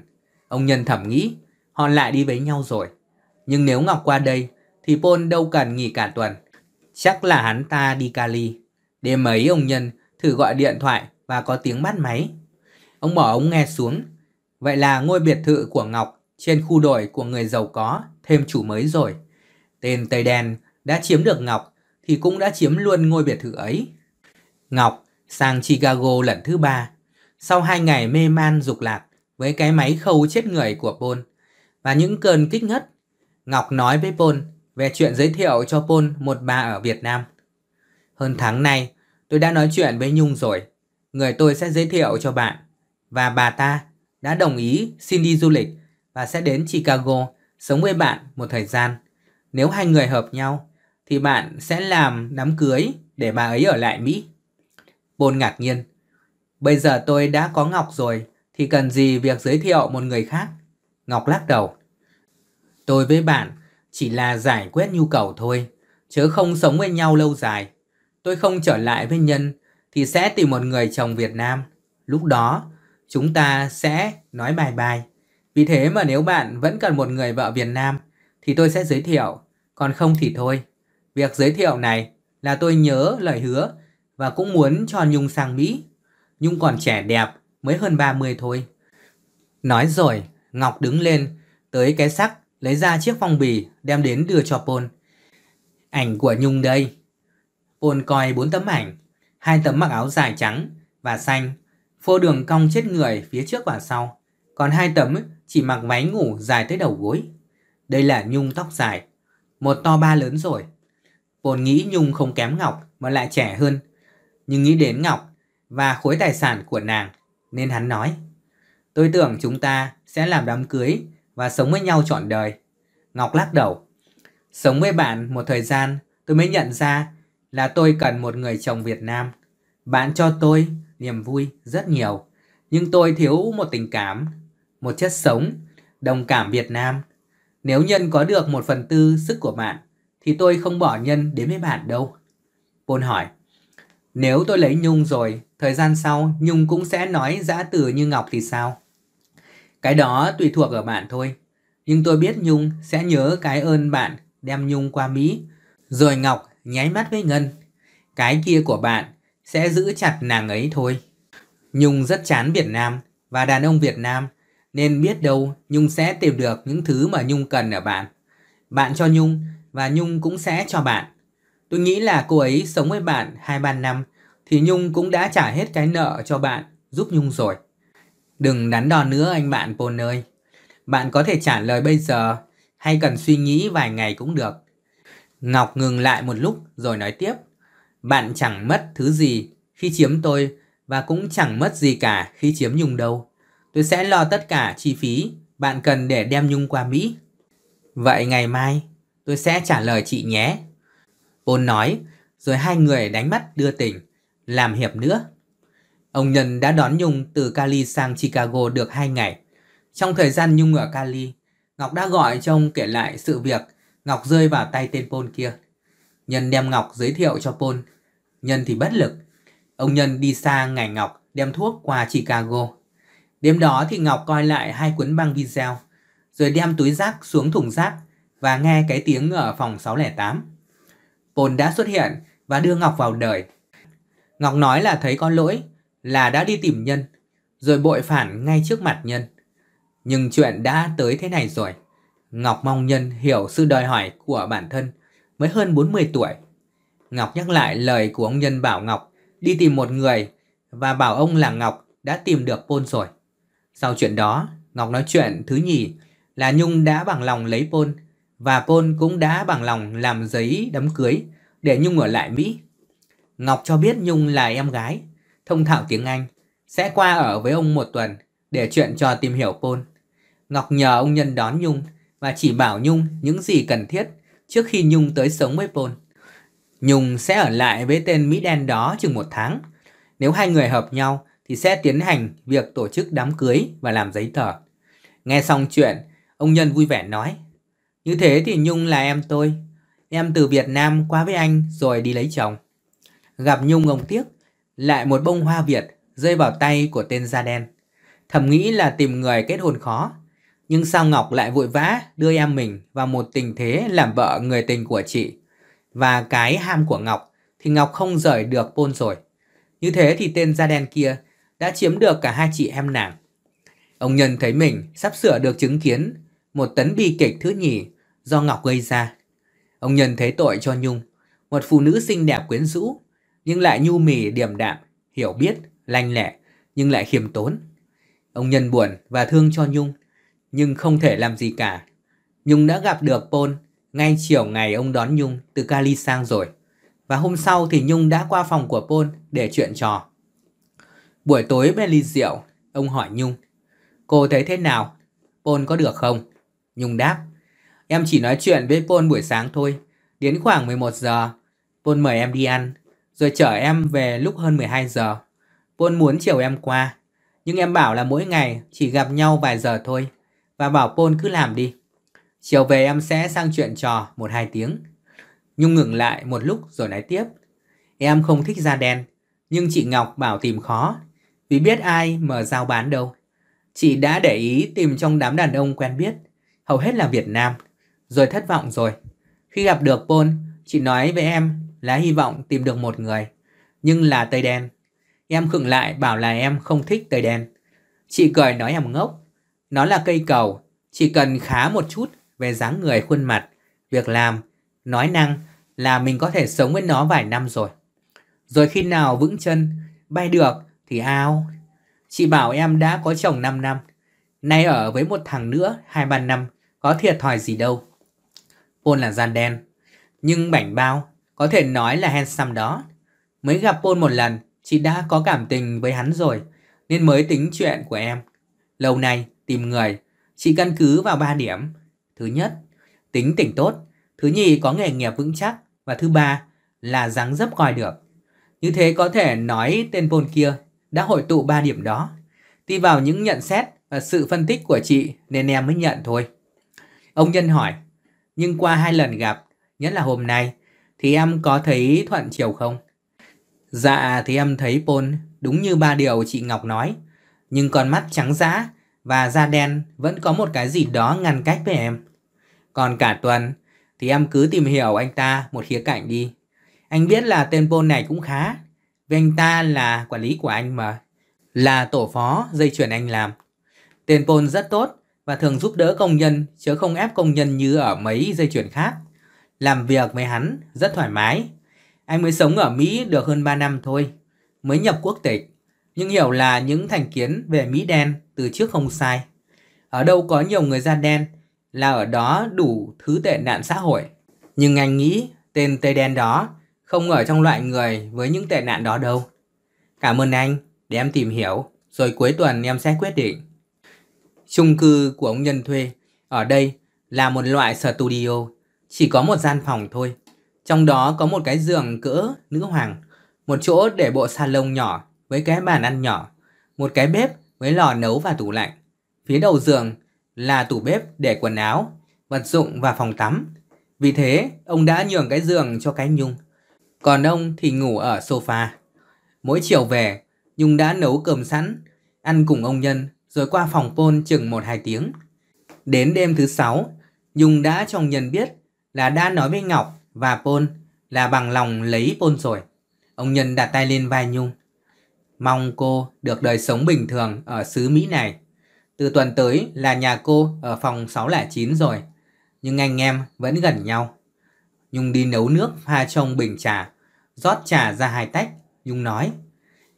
ông nhân thẩm nghĩ họ lại đi với nhau rồi. Nhưng nếu Ngọc qua đây thì Paul đâu cần nghỉ cả tuần. Chắc là hắn ta đi Cali. Đêm ấy ông nhân thử gọi điện thoại và có tiếng bắt máy. Ông bỏ ống nghe xuống. Vậy là ngôi biệt thự của Ngọc trên khu đồi của người giàu có thêm chủ mới rồi. Tên Tây Đen đã chiếm được Ngọc thì cũng đã chiếm luôn ngôi biệt thự ấy. Ngọc sang Chicago lần thứ ba sau hai ngày mê man dục lạc với cái máy khâu chết người của Paul và những cơn kích ngất. Ngọc nói với Paul về chuyện giới thiệu cho Paul một bà ở Việt Nam. Hơn tháng nay, tôi đã nói chuyện với Nhung rồi. Người tôi sẽ giới thiệu cho bạn. Và bà ta đã đồng ý xin đi du lịch và sẽ đến Chicago sống với bạn một thời gian. Nếu hai người hợp nhau, thì bạn sẽ làm đám cưới để bà ấy ở lại Mỹ. Bôn ngạc nhiên. Bây giờ tôi đã có Ngọc rồi thì cần gì việc giới thiệu một người khác? Ngọc lắc đầu. Tôi với bạn chỉ là giải quyết nhu cầu thôi, chứ không sống với nhau lâu dài. Tôi không trở lại với Nhân thì sẽ tìm một người chồng Việt Nam. Lúc đó chúng ta sẽ nói bài bài. Vì thế mà nếu bạn vẫn cần một người vợ Việt Nam thì tôi sẽ giới thiệu, còn không thì thôi. Việc giới thiệu này là tôi nhớ lời hứa và cũng muốn cho Nhung sang Mỹ. Nhung còn trẻ đẹp, mới hơn 30 thôi. Nói rồi, Ngọc đứng lên, tới cái sắc, lấy ra chiếc phong bì, đem đến đưa cho Paul. Ảnh của Nhung đây. Paul coi bốn tấm ảnh, hai tấm mặc áo dài trắng và xanh, phô đường cong chết người phía trước và sau. Còn hai tấm chỉ mặc váy ngủ dài tới đầu gối. Đây là Nhung tóc dài, một to ba lớn rồi. Paul nghĩ Nhung không kém Ngọc mà lại trẻ hơn, nhưng nghĩ đến Ngọc và khối tài sản của nàng nên hắn nói Tôi tưởng chúng ta sẽ làm đám cưới và sống với nhau trọn đời. Ngọc lắc đầu. Sống với bạn một thời gian tôi mới nhận ra là tôi cần một người chồng Việt Nam. Bạn cho tôi niềm vui rất nhiều, nhưng tôi thiếu một tình cảm, một chất sống, đồng cảm Việt Nam. Nếu Nhân có được một phần tư sức của bạn, thì tôi không bỏ Nhân đến với bạn đâu. Bôn hỏi, nếu tôi lấy Nhung rồi, thời gian sau Nhung cũng sẽ nói dã từ như Ngọc thì sao? Cái đó tùy thuộc ở bạn thôi. Nhưng tôi biết Nhung sẽ nhớ cái ơn bạn đem Nhung qua Mỹ. Rồi Ngọc nháy mắt với Ngân. Cái kia của bạn sẽ giữ chặt nàng ấy thôi. Nhung rất chán Việt Nam và đàn ông Việt Nam nên biết đâu Nhung sẽ tìm được những thứ mà Nhung cần ở bạn. Bạn cho Nhung và Nhung cũng sẽ cho bạn. Tôi nghĩ là cô ấy sống với bạn 2-3 năm thì Nhung cũng đã trả hết cái nợ cho bạn giúp Nhung rồi. Đừng đắn đo nữa anh bạn Pôn ơi. Bạn có thể trả lời bây giờ hay cần suy nghĩ vài ngày cũng được. Ngọc ngừng lại một lúc rồi nói tiếp. Bạn chẳng mất thứ gì khi chiếm tôi và cũng chẳng mất gì cả khi chiếm Nhung đâu. Tôi sẽ lo tất cả chi phí bạn cần để đem Nhung qua Mỹ. Vậy ngày mai tôi sẽ trả lời chị nhé. Ôn nói, rồi hai người đánh mắt đưa tình, làm hiệp nữa. Ông Nhân đã đón Nhung từ Cali sang Chicago được hai ngày. Trong thời gian Nhung ở Cali, Ngọc đã gọi cho ông kể lại sự việc Ngọc rơi vào tay tên Pôn kia. Nhân đem Ngọc giới thiệu cho Pôn. Nhân thì bất lực. Ông Nhân đi xa ngày Ngọc đem thuốc qua Chicago. Đêm đó thì Ngọc coi lại hai cuốn băng video, rồi đem túi rác xuống thùng rác và nghe cái tiếng ở phòng 608. Pôn đã xuất hiện và đưa Ngọc vào đời. Ngọc nói là thấy có lỗi, là đã đi tìm nhân, rồi bội phản ngay trước mặt nhân. Nhưng chuyện đã tới thế này rồi. Ngọc mong nhân hiểu sự đòi hỏi của bản thân mới hơn 40 tuổi. Ngọc nhắc lại lời của ông nhân bảo Ngọc đi tìm một người và bảo ông là Ngọc đã tìm được Pôn rồi. Sau chuyện đó, Ngọc nói chuyện thứ nhì là Nhung đã bằng lòng lấy Pôn và Côn cũng đã bằng lòng làm giấy đám cưới để Nhung ở lại Mỹ. Ngọc cho biết Nhung là em gái, thông thạo tiếng Anh, sẽ qua ở với ông một tuần để chuyện trò tìm hiểu Côn. Ngọc nhờ ông nhân đón Nhung và chỉ bảo Nhung những gì cần thiết trước khi Nhung tới sống với Paul. Nhung sẽ ở lại với tên Mỹ đen đó chừng một tháng. Nếu hai người hợp nhau thì sẽ tiến hành việc tổ chức đám cưới và làm giấy tờ. Nghe xong chuyện, ông Nhân vui vẻ nói. Như thế thì Nhung là em tôi. Em từ Việt Nam qua với anh rồi đi lấy chồng. Gặp Nhung ông tiếc, lại một bông hoa Việt rơi vào tay của tên da đen. Thầm nghĩ là tìm người kết hôn khó, nhưng sao Ngọc lại vội vã đưa em mình vào một tình thế làm vợ người tình của chị. Và cái ham của Ngọc thì Ngọc không rời được bôn rồi. Như thế thì tên da đen kia đã chiếm được cả hai chị em nàng. Ông Nhân thấy mình sắp sửa được chứng kiến một tấn bi kịch thứ nhì do Ngọc gây ra. Ông nhận thấy tội cho Nhung, một phụ nữ xinh đẹp quyến rũ, nhưng lại nhu mì điềm đạm, hiểu biết, lanh lẹ, nhưng lại khiêm tốn. Ông Nhân buồn và thương cho Nhung, nhưng không thể làm gì cả. Nhung đã gặp được Paul ngay chiều ngày ông đón Nhung từ Cali sang rồi. Và hôm sau thì Nhung đã qua phòng của Paul để chuyện trò. Buổi tối bên ly rượu, ông hỏi Nhung. Cô thấy thế nào? Paul có được không? Nhung đáp. Em chỉ nói chuyện với Paul buổi sáng thôi. Đến khoảng 11 giờ, Paul mời em đi ăn, rồi chở em về lúc hơn 12 giờ. Paul muốn chiều em qua, nhưng em bảo là mỗi ngày chỉ gặp nhau vài giờ thôi và bảo Paul cứ làm đi. Chiều về em sẽ sang chuyện trò một hai tiếng. Nhung ngừng lại một lúc rồi nói tiếp. Em không thích da đen, nhưng chị Ngọc bảo tìm khó, vì biết ai mở giao bán đâu. Chị đã để ý tìm trong đám đàn ông quen biết, hầu hết là Việt Nam rồi thất vọng rồi. Khi gặp được Paul, chị nói với em là hy vọng tìm được một người, nhưng là tây đen. Em khựng lại bảo là em không thích tây đen. Chị cười nói em ngốc. Nó là cây cầu, chỉ cần khá một chút về dáng người khuôn mặt, việc làm, nói năng là mình có thể sống với nó vài năm rồi. Rồi khi nào vững chân, bay được thì ao. Chị bảo em đã có chồng 5 năm, nay ở với một thằng nữa 2-3 năm, có thiệt thòi gì đâu. Paul là da đen, nhưng bảnh bao có thể nói là handsome đó. Mới gặp Paul một lần, chị đã có cảm tình với hắn rồi, nên mới tính chuyện của em. Lâu nay tìm người, chị căn cứ vào ba điểm. Thứ nhất, tính tỉnh tốt, thứ nhì có nghề nghiệp vững chắc và thứ ba là dáng dấp coi được. Như thế có thể nói tên Paul kia đã hội tụ ba điểm đó. Tin vào những nhận xét và sự phân tích của chị nên em mới nhận thôi. Ông Nhân hỏi, nhưng qua hai lần gặp, nhất là hôm nay, thì em có thấy thuận chiều không? Dạ thì em thấy Paul đúng như ba điều chị Ngọc nói, nhưng con mắt trắng dã và da đen vẫn có một cái gì đó ngăn cách với em. Còn cả tuần thì em cứ tìm hiểu anh ta một khía cạnh đi. Anh biết là tên Paul này cũng khá, vì anh ta là quản lý của anh mà, là tổ phó dây chuyển anh làm. Tên Paul rất tốt và thường giúp đỡ công nhân chứ không ép công nhân như ở mấy dây chuyền khác. Làm việc với hắn rất thoải mái. Anh mới sống ở Mỹ được hơn 3 năm thôi, mới nhập quốc tịch, nhưng hiểu là những thành kiến về Mỹ đen từ trước không sai. Ở đâu có nhiều người da đen là ở đó đủ thứ tệ nạn xã hội. Nhưng anh nghĩ tên Tây Đen đó không ở trong loại người với những tệ nạn đó đâu. Cảm ơn anh để em tìm hiểu, rồi cuối tuần em sẽ quyết định. Chung cư của ông Nhân thuê ở đây là một loại studio, chỉ có một gian phòng thôi. Trong đó có một cái giường cỡ nữ hoàng, một chỗ để bộ salon nhỏ với cái bàn ăn nhỏ, một cái bếp với lò nấu và tủ lạnh. Phía đầu giường là tủ bếp để quần áo, vật dụng và phòng tắm. Vì thế, ông đã nhường cái giường cho cái Nhung. Còn ông thì ngủ ở sofa. Mỗi chiều về, Nhung đã nấu cơm sẵn, ăn cùng ông Nhân rồi qua phòng Pol chừng 1-2 tiếng. Đến đêm thứ sáu, Nhung đã cho Nhân biết là đã nói với Ngọc và Pol là bằng lòng lấy Pol rồi. Ông Nhân đặt tay lên vai Nhung. Mong cô được đời sống bình thường ở xứ Mỹ này. Từ tuần tới là nhà cô ở phòng 609 rồi. Nhưng anh em vẫn gần nhau. Nhung đi nấu nước pha trong bình trà. rót trà ra hai tách. Nhung nói.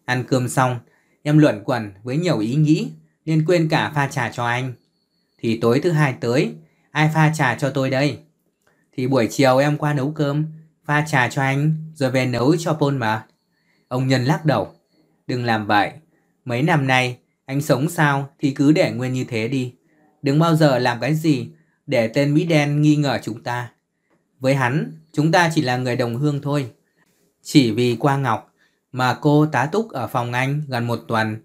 Ăn cơm xong, em luận quẩn với nhiều ý nghĩ nên quên cả pha trà cho anh. Thì tối thứ hai tới, ai pha trà cho tôi đây? Thì buổi chiều em qua nấu cơm, pha trà cho anh, rồi về nấu cho Paul mà. Ông Nhân lắc đầu. Đừng làm vậy. Mấy năm nay, anh sống sao thì cứ để nguyên như thế đi. Đừng bao giờ làm cái gì để tên Mỹ đen nghi ngờ chúng ta. Với hắn, chúng ta chỉ là người đồng hương thôi. Chỉ vì qua Ngọc mà cô tá túc ở phòng anh gần một tuần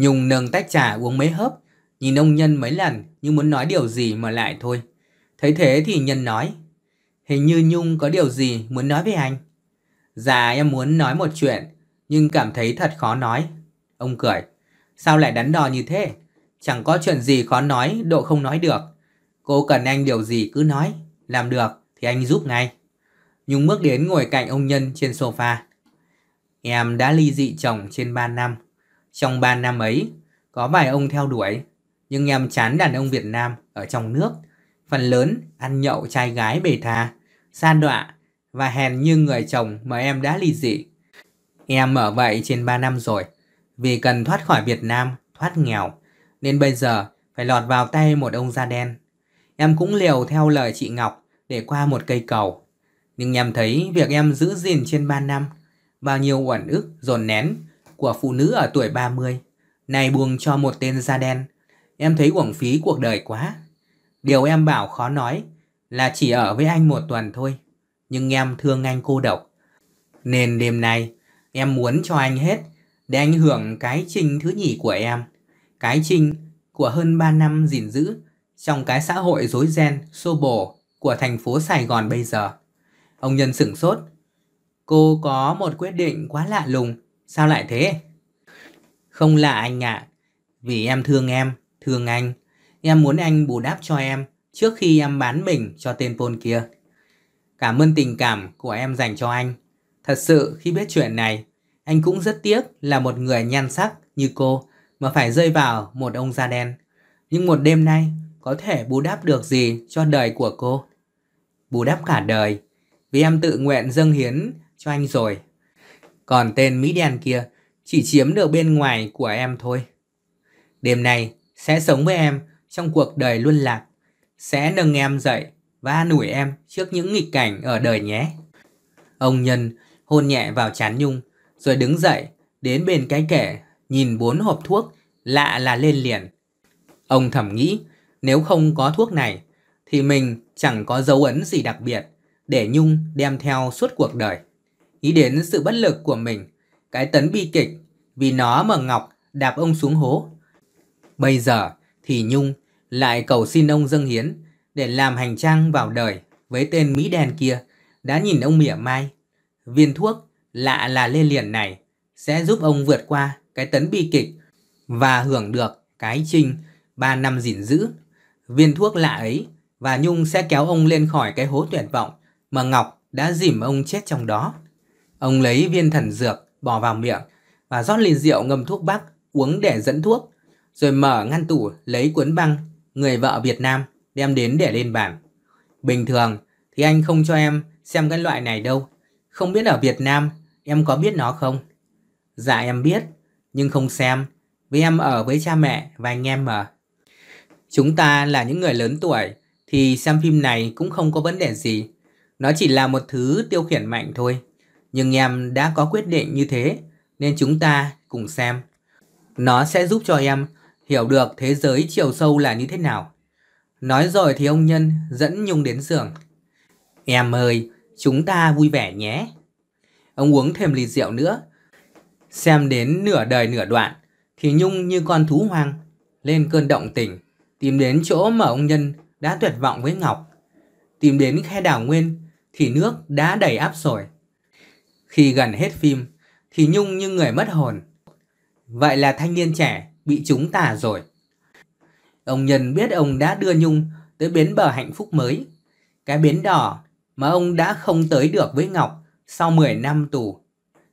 Nhung nâng tách trà uống mấy hớp, nhìn ông Nhân mấy lần nhưng muốn nói điều gì mà lại thôi. Thấy thế thì Nhân nói, hình như Nhung có điều gì muốn nói với anh. Dạ em muốn nói một chuyện, nhưng cảm thấy thật khó nói. Ông cười, sao lại đắn đo như thế? Chẳng có chuyện gì khó nói, độ không nói được. Cô cần anh điều gì cứ nói, làm được thì anh giúp ngay. Nhung bước đến ngồi cạnh ông Nhân trên sofa. Em đã ly dị chồng trên 3 năm trong 3 năm ấy, có vài ông theo đuổi, nhưng em chán đàn ông Việt Nam ở trong nước, phần lớn ăn nhậu trai gái bề tha, san đọa và hèn như người chồng mà em đã ly dị. Em ở vậy trên 3 năm rồi, vì cần thoát khỏi Việt Nam, thoát nghèo, nên bây giờ phải lọt vào tay một ông da đen. Em cũng liều theo lời chị Ngọc để qua một cây cầu. Nhưng em thấy việc em giữ gìn trên 3 năm, bao nhiêu uẩn ức dồn nén của phụ nữ ở tuổi 30 này buông cho một tên da đen. Em thấy uổng phí cuộc đời quá. Điều em bảo khó nói là chỉ ở với anh một tuần thôi. Nhưng em thương anh cô độc. Nên đêm nay em muốn cho anh hết để anh hưởng cái trinh thứ nhì của em. Cái trinh của hơn 3 năm gìn giữ trong cái xã hội rối ren, xô bổ của thành phố Sài Gòn bây giờ. Ông Nhân sửng sốt. Cô có một quyết định quá lạ lùng Sao lại thế? Không lạ anh ạ, à, vì em thương em, thương anh. Em muốn anh bù đắp cho em trước khi em bán mình cho tên Pol kia. Cảm ơn tình cảm của em dành cho anh. Thật sự khi biết chuyện này, anh cũng rất tiếc là một người nhan sắc như cô mà phải rơi vào một ông da đen. Nhưng một đêm nay có thể bù đắp được gì cho đời của cô? Bù đắp cả đời, vì em tự nguyện dâng hiến cho anh rồi. Còn tên Mỹ đen kia chỉ chiếm được bên ngoài của em thôi. Đêm nay sẽ sống với em trong cuộc đời luân lạc, sẽ nâng em dậy và nủi em trước những nghịch cảnh ở đời nhé. Ông Nhân hôn nhẹ vào chán Nhung rồi đứng dậy đến bên cái kệ nhìn bốn hộp thuốc lạ là lên liền. Ông thầm nghĩ nếu không có thuốc này thì mình chẳng có dấu ấn gì đặc biệt để Nhung đem theo suốt cuộc đời. Nghĩ đến sự bất lực của mình, cái tấn bi kịch vì nó mà Ngọc đạp ông xuống hố. Bây giờ thì Nhung lại cầu xin ông dâng hiến để làm hành trang vào đời với tên Mỹ đen kia đã nhìn ông mỉa mai. Viên thuốc lạ là lê liền này sẽ giúp ông vượt qua cái tấn bi kịch và hưởng được cái trinh ba năm gìn giữ. Viên thuốc lạ ấy và Nhung sẽ kéo ông lên khỏi cái hố tuyệt vọng mà Ngọc đã dìm ông chết trong đó. Ông lấy viên thần dược bỏ vào miệng và rót ly rượu ngâm thuốc bắc uống để dẫn thuốc, rồi mở ngăn tủ lấy cuốn băng Người vợ Việt Nam đem đến để lên bàn. Bình thường thì anh không cho em xem cái loại này đâu. Không biết ở Việt Nam em có biết nó không? Dạ em biết, nhưng không xem vì em ở với cha mẹ và anh em mà. Chúng ta là những người lớn tuổi thì xem phim này cũng không có vấn đề gì. Nó chỉ là một thứ tiêu khiển mạnh thôi nhưng em đã có quyết định như thế nên chúng ta cùng xem. Nó sẽ giúp cho em hiểu được thế giới chiều sâu là như thế nào. Nói rồi thì ông Nhân dẫn Nhung đến giường. Em ơi, chúng ta vui vẻ nhé. Ông uống thêm ly rượu nữa. Xem đến nửa đời nửa đoạn thì Nhung như con thú hoang lên cơn động tình tìm đến chỗ mà ông Nhân đã tuyệt vọng với Ngọc. Tìm đến khe đảo Nguyên thì nước đã đầy áp rồi. Khi gần hết phim thì Nhung như người mất hồn. Vậy là thanh niên trẻ bị trúng tà rồi. Ông Nhân biết ông đã đưa Nhung tới bến bờ hạnh phúc mới. Cái bến đỏ mà ông đã không tới được với Ngọc sau 10 năm tù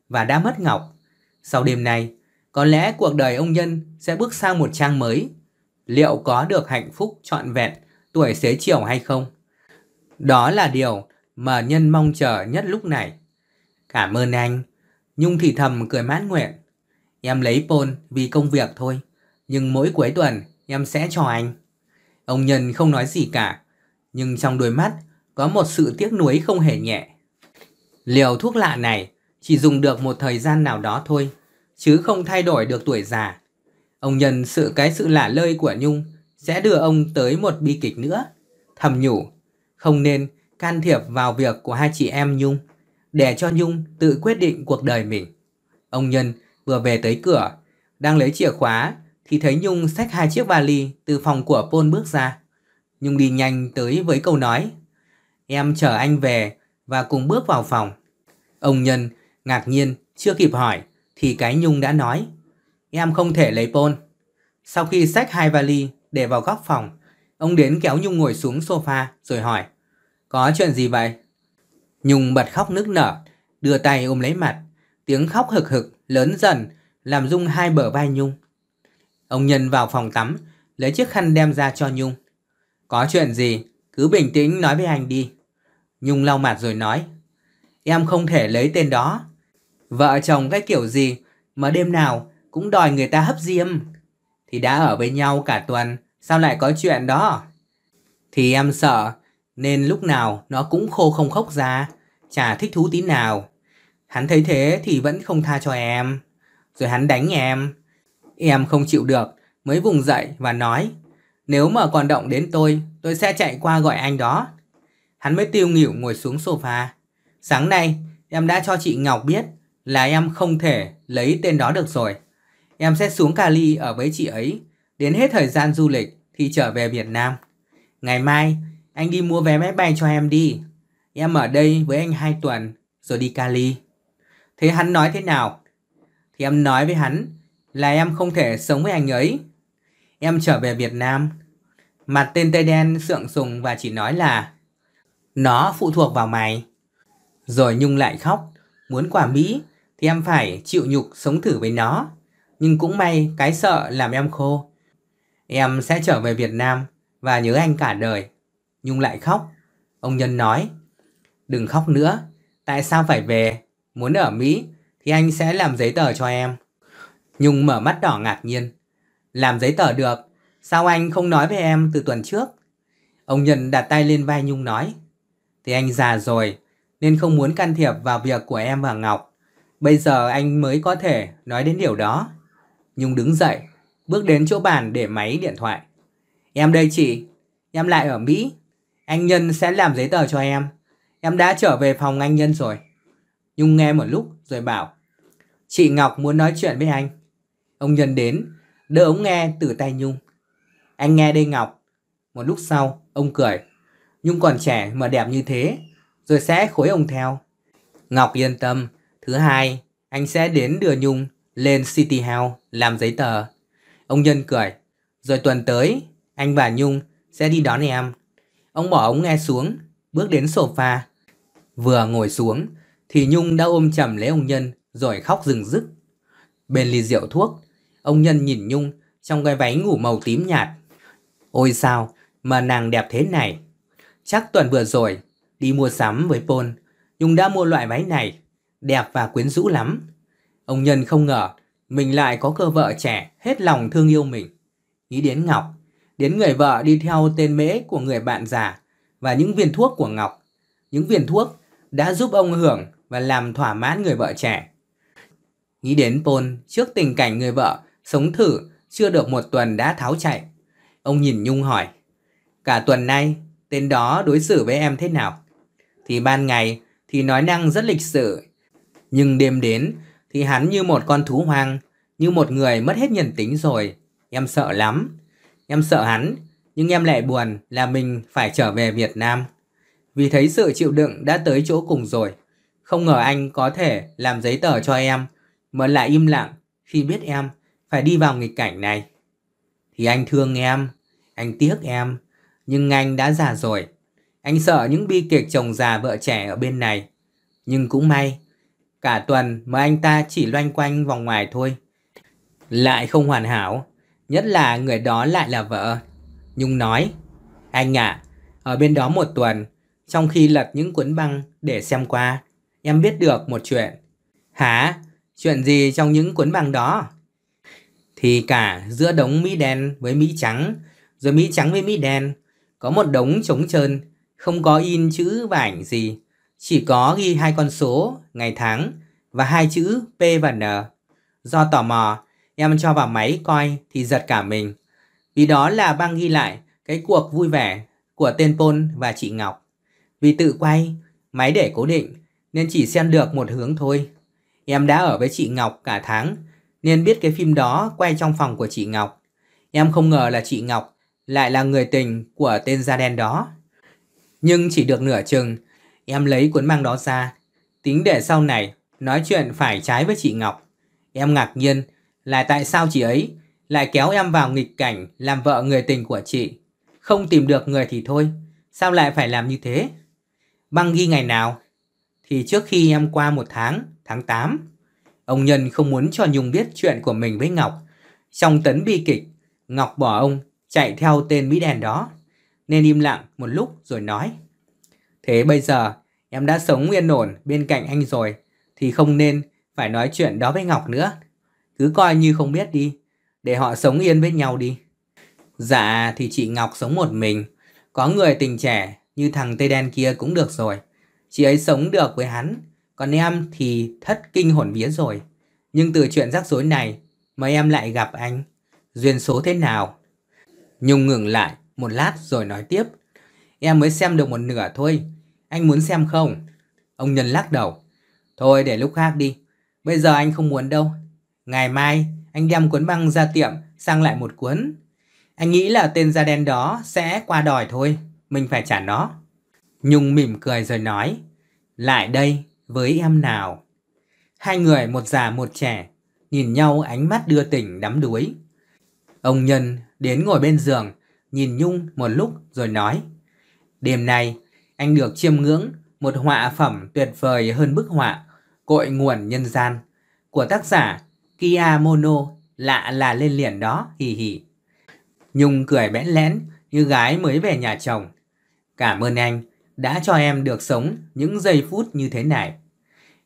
và đã mất Ngọc. Sau đêm nay, có lẽ cuộc đời ông Nhân sẽ bước sang một trang mới. Liệu có được hạnh phúc trọn vẹn tuổi xế chiều hay không? Đó là điều mà Nhân mong chờ nhất lúc này. Cảm ơn anh. Nhung thì thầm cười mát nguyện. Em lấy Paul vì công việc thôi. Nhưng mỗi cuối tuần em sẽ cho anh. Ông Nhân không nói gì cả. Nhưng trong đôi mắt có một sự tiếc nuối không hề nhẹ. Liều thuốc lạ này chỉ dùng được một thời gian nào đó thôi. Chứ không thay đổi được tuổi già. Ông Nhân sự cái sự lả lơi của Nhung sẽ đưa ông tới một bi kịch nữa. Thầm nhủ, không nên can thiệp vào việc của hai chị em Nhung để cho Nhung tự quyết định cuộc đời mình. Ông Nhân vừa về tới cửa, đang lấy chìa khóa thì thấy Nhung xách hai chiếc vali từ phòng của Pôn bước ra. Nhung đi nhanh tới với câu nói Em chờ anh về và cùng bước vào phòng. Ông Nhân ngạc nhiên chưa kịp hỏi thì cái Nhung đã nói Em không thể lấy Pôn. Sau khi xách hai vali để vào góc phòng, ông đến kéo Nhung ngồi xuống sofa rồi hỏi Có chuyện gì vậy? Nhung bật khóc nức nở, đưa tay ôm lấy mặt. Tiếng khóc hực hực, lớn dần, làm rung hai bờ vai Nhung. Ông Nhân vào phòng tắm, lấy chiếc khăn đem ra cho Nhung. Có chuyện gì, cứ bình tĩnh nói với anh đi. Nhung lau mặt rồi nói. Em không thể lấy tên đó. Vợ chồng cái kiểu gì mà đêm nào cũng đòi người ta hấp diêm. Thì đã ở với nhau cả tuần, sao lại có chuyện đó? Thì em sợ nên lúc nào nó cũng khô không khóc ra, chả thích thú tí nào. Hắn thấy thế thì vẫn không tha cho em. Rồi hắn đánh em. Em không chịu được, mới vùng dậy và nói, nếu mà còn động đến tôi, tôi sẽ chạy qua gọi anh đó. Hắn mới tiêu nghỉu ngồi xuống sofa. Sáng nay, em đã cho chị Ngọc biết là em không thể lấy tên đó được rồi. Em sẽ xuống Cali ở với chị ấy, đến hết thời gian du lịch thì trở về Việt Nam. Ngày mai, anh đi mua vé máy bay cho em đi. Em ở đây với anh 2 tuần rồi đi Cali. Thế hắn nói thế nào? Thì em nói với hắn là em không thể sống với anh ấy. Em trở về Việt Nam. Mặt tên Tây Đen sượng sùng và chỉ nói là Nó phụ thuộc vào mày. Rồi Nhung lại khóc. Muốn quả Mỹ thì em phải chịu nhục sống thử với nó. Nhưng cũng may cái sợ làm em khô. Em sẽ trở về Việt Nam và nhớ anh cả đời. Nhung lại khóc. Ông Nhân nói, đừng khóc nữa, tại sao phải về? Muốn ở Mỹ thì anh sẽ làm giấy tờ cho em. Nhung mở mắt đỏ ngạc nhiên. Làm giấy tờ được, sao anh không nói với em từ tuần trước? Ông Nhân đặt tay lên vai Nhung nói, thì anh già rồi nên không muốn can thiệp vào việc của em và Ngọc. Bây giờ anh mới có thể nói đến điều đó. Nhung đứng dậy, bước đến chỗ bàn để máy điện thoại. Em đây chị, em lại ở Mỹ, anh Nhân sẽ làm giấy tờ cho em. Em đã trở về phòng anh Nhân rồi. Nhung nghe một lúc rồi bảo. Chị Ngọc muốn nói chuyện với anh. Ông Nhân đến, đỡ ống nghe từ tay Nhung. Anh nghe đây Ngọc. Một lúc sau, ông cười. Nhung còn trẻ mà đẹp như thế, rồi sẽ khối ông theo. Ngọc yên tâm. Thứ hai, anh sẽ đến đưa Nhung lên City House làm giấy tờ. Ông Nhân cười. Rồi tuần tới, anh và Nhung sẽ đi đón em Ông bỏ ống nghe xuống, bước đến sofa. Vừa ngồi xuống, thì Nhung đã ôm chầm lấy ông Nhân rồi khóc rừng rức. Bên ly rượu thuốc, ông Nhân nhìn Nhung trong cái váy ngủ màu tím nhạt. Ôi sao, mà nàng đẹp thế này. Chắc tuần vừa rồi, đi mua sắm với Paul, Nhung đã mua loại váy này, đẹp và quyến rũ lắm. Ông Nhân không ngờ, mình lại có cơ vợ trẻ hết lòng thương yêu mình. Nghĩ đến Ngọc, đến người vợ đi theo tên mễ của người bạn già và những viên thuốc của Ngọc. Những viên thuốc đã giúp ông hưởng và làm thỏa mãn người vợ trẻ. Nghĩ đến Paul trước tình cảnh người vợ sống thử chưa được một tuần đã tháo chạy. Ông nhìn Nhung hỏi, cả tuần nay tên đó đối xử với em thế nào? Thì ban ngày thì nói năng rất lịch sự, nhưng đêm đến thì hắn như một con thú hoang, như một người mất hết nhân tính rồi. Em sợ lắm, Em sợ hắn, nhưng em lại buồn là mình phải trở về Việt Nam. Vì thấy sự chịu đựng đã tới chỗ cùng rồi. Không ngờ anh có thể làm giấy tờ cho em, mà lại im lặng khi biết em phải đi vào nghịch cảnh này. Thì anh thương em, anh tiếc em, nhưng anh đã già rồi. Anh sợ những bi kịch chồng già vợ trẻ ở bên này. Nhưng cũng may, cả tuần mà anh ta chỉ loanh quanh vòng ngoài thôi. Lại không hoàn hảo, Nhất là người đó lại là vợ. Nhung nói, anh ạ, à, ở bên đó một tuần, trong khi lật những cuốn băng để xem qua, em biết được một chuyện. Hả? Chuyện gì trong những cuốn băng đó? Thì cả giữa đống Mỹ đen với Mỹ trắng, rồi Mỹ trắng với Mỹ đen, có một đống trống trơn, không có in chữ và ảnh gì, chỉ có ghi hai con số, ngày tháng và hai chữ P và N. Do tò mò, Em cho vào máy coi thì giật cả mình. Vì đó là băng ghi lại cái cuộc vui vẻ của tên Pôn và chị Ngọc. Vì tự quay, máy để cố định nên chỉ xem được một hướng thôi. Em đã ở với chị Ngọc cả tháng nên biết cái phim đó quay trong phòng của chị Ngọc. Em không ngờ là chị Ngọc lại là người tình của tên da đen đó. Nhưng chỉ được nửa chừng, em lấy cuốn băng đó ra, tính để sau này nói chuyện phải trái với chị Ngọc. Em ngạc nhiên là tại sao chị ấy lại kéo em vào nghịch cảnh làm vợ người tình của chị. Không tìm được người thì thôi, sao lại phải làm như thế? Băng ghi ngày nào? Thì trước khi em qua một tháng, tháng 8, ông Nhân không muốn cho Nhung biết chuyện của mình với Ngọc. Trong tấn bi kịch, Ngọc bỏ ông chạy theo tên Mỹ Đèn đó, nên im lặng một lúc rồi nói. Thế bây giờ em đã sống yên ổn bên cạnh anh rồi, thì không nên phải nói chuyện đó với Ngọc nữa cứ coi như không biết đi, để họ sống yên với nhau đi. Dạ thì chị Ngọc sống một mình, có người tình trẻ như thằng tây đen kia cũng được rồi. Chị ấy sống được với hắn, còn em thì thất kinh hồn vía rồi. Nhưng từ chuyện rắc rối này mà em lại gặp anh, duyên số thế nào? Nhung ngừng lại một lát rồi nói tiếp. Em mới xem được một nửa thôi, anh muốn xem không? Ông Nhân lắc đầu. Thôi để lúc khác đi, bây giờ anh không muốn đâu, Ngày mai, anh đem cuốn băng ra tiệm, sang lại một cuốn. Anh nghĩ là tên da đen đó sẽ qua đòi thôi, mình phải trả nó. Nhung mỉm cười rồi nói, lại đây với em nào. Hai người một già một trẻ, nhìn nhau ánh mắt đưa tỉnh đắm đuối. Ông Nhân đến ngồi bên giường, nhìn Nhung một lúc rồi nói, đêm nay anh được chiêm ngưỡng một họa phẩm tuyệt vời hơn bức họa Cội nguồn nhân gian của tác giả Kia Mono, lạ là lên liền đó, hì hì. Nhung cười bẽn lẽn như gái mới về nhà chồng. Cảm ơn anh đã cho em được sống những giây phút như thế này.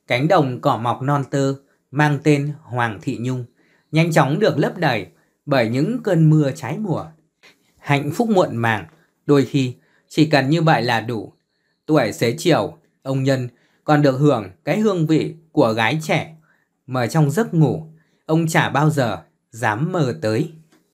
Cánh đồng cỏ mọc non tơ mang tên Hoàng Thị Nhung nhanh chóng được lấp đầy bởi những cơn mưa trái mùa. Hạnh phúc muộn màng, đôi khi chỉ cần như vậy là đủ. Tuổi xế chiều, ông Nhân còn được hưởng cái hương vị của gái trẻ. Mời trong giấc ngủ, ông chả bao giờ dám mơ tới.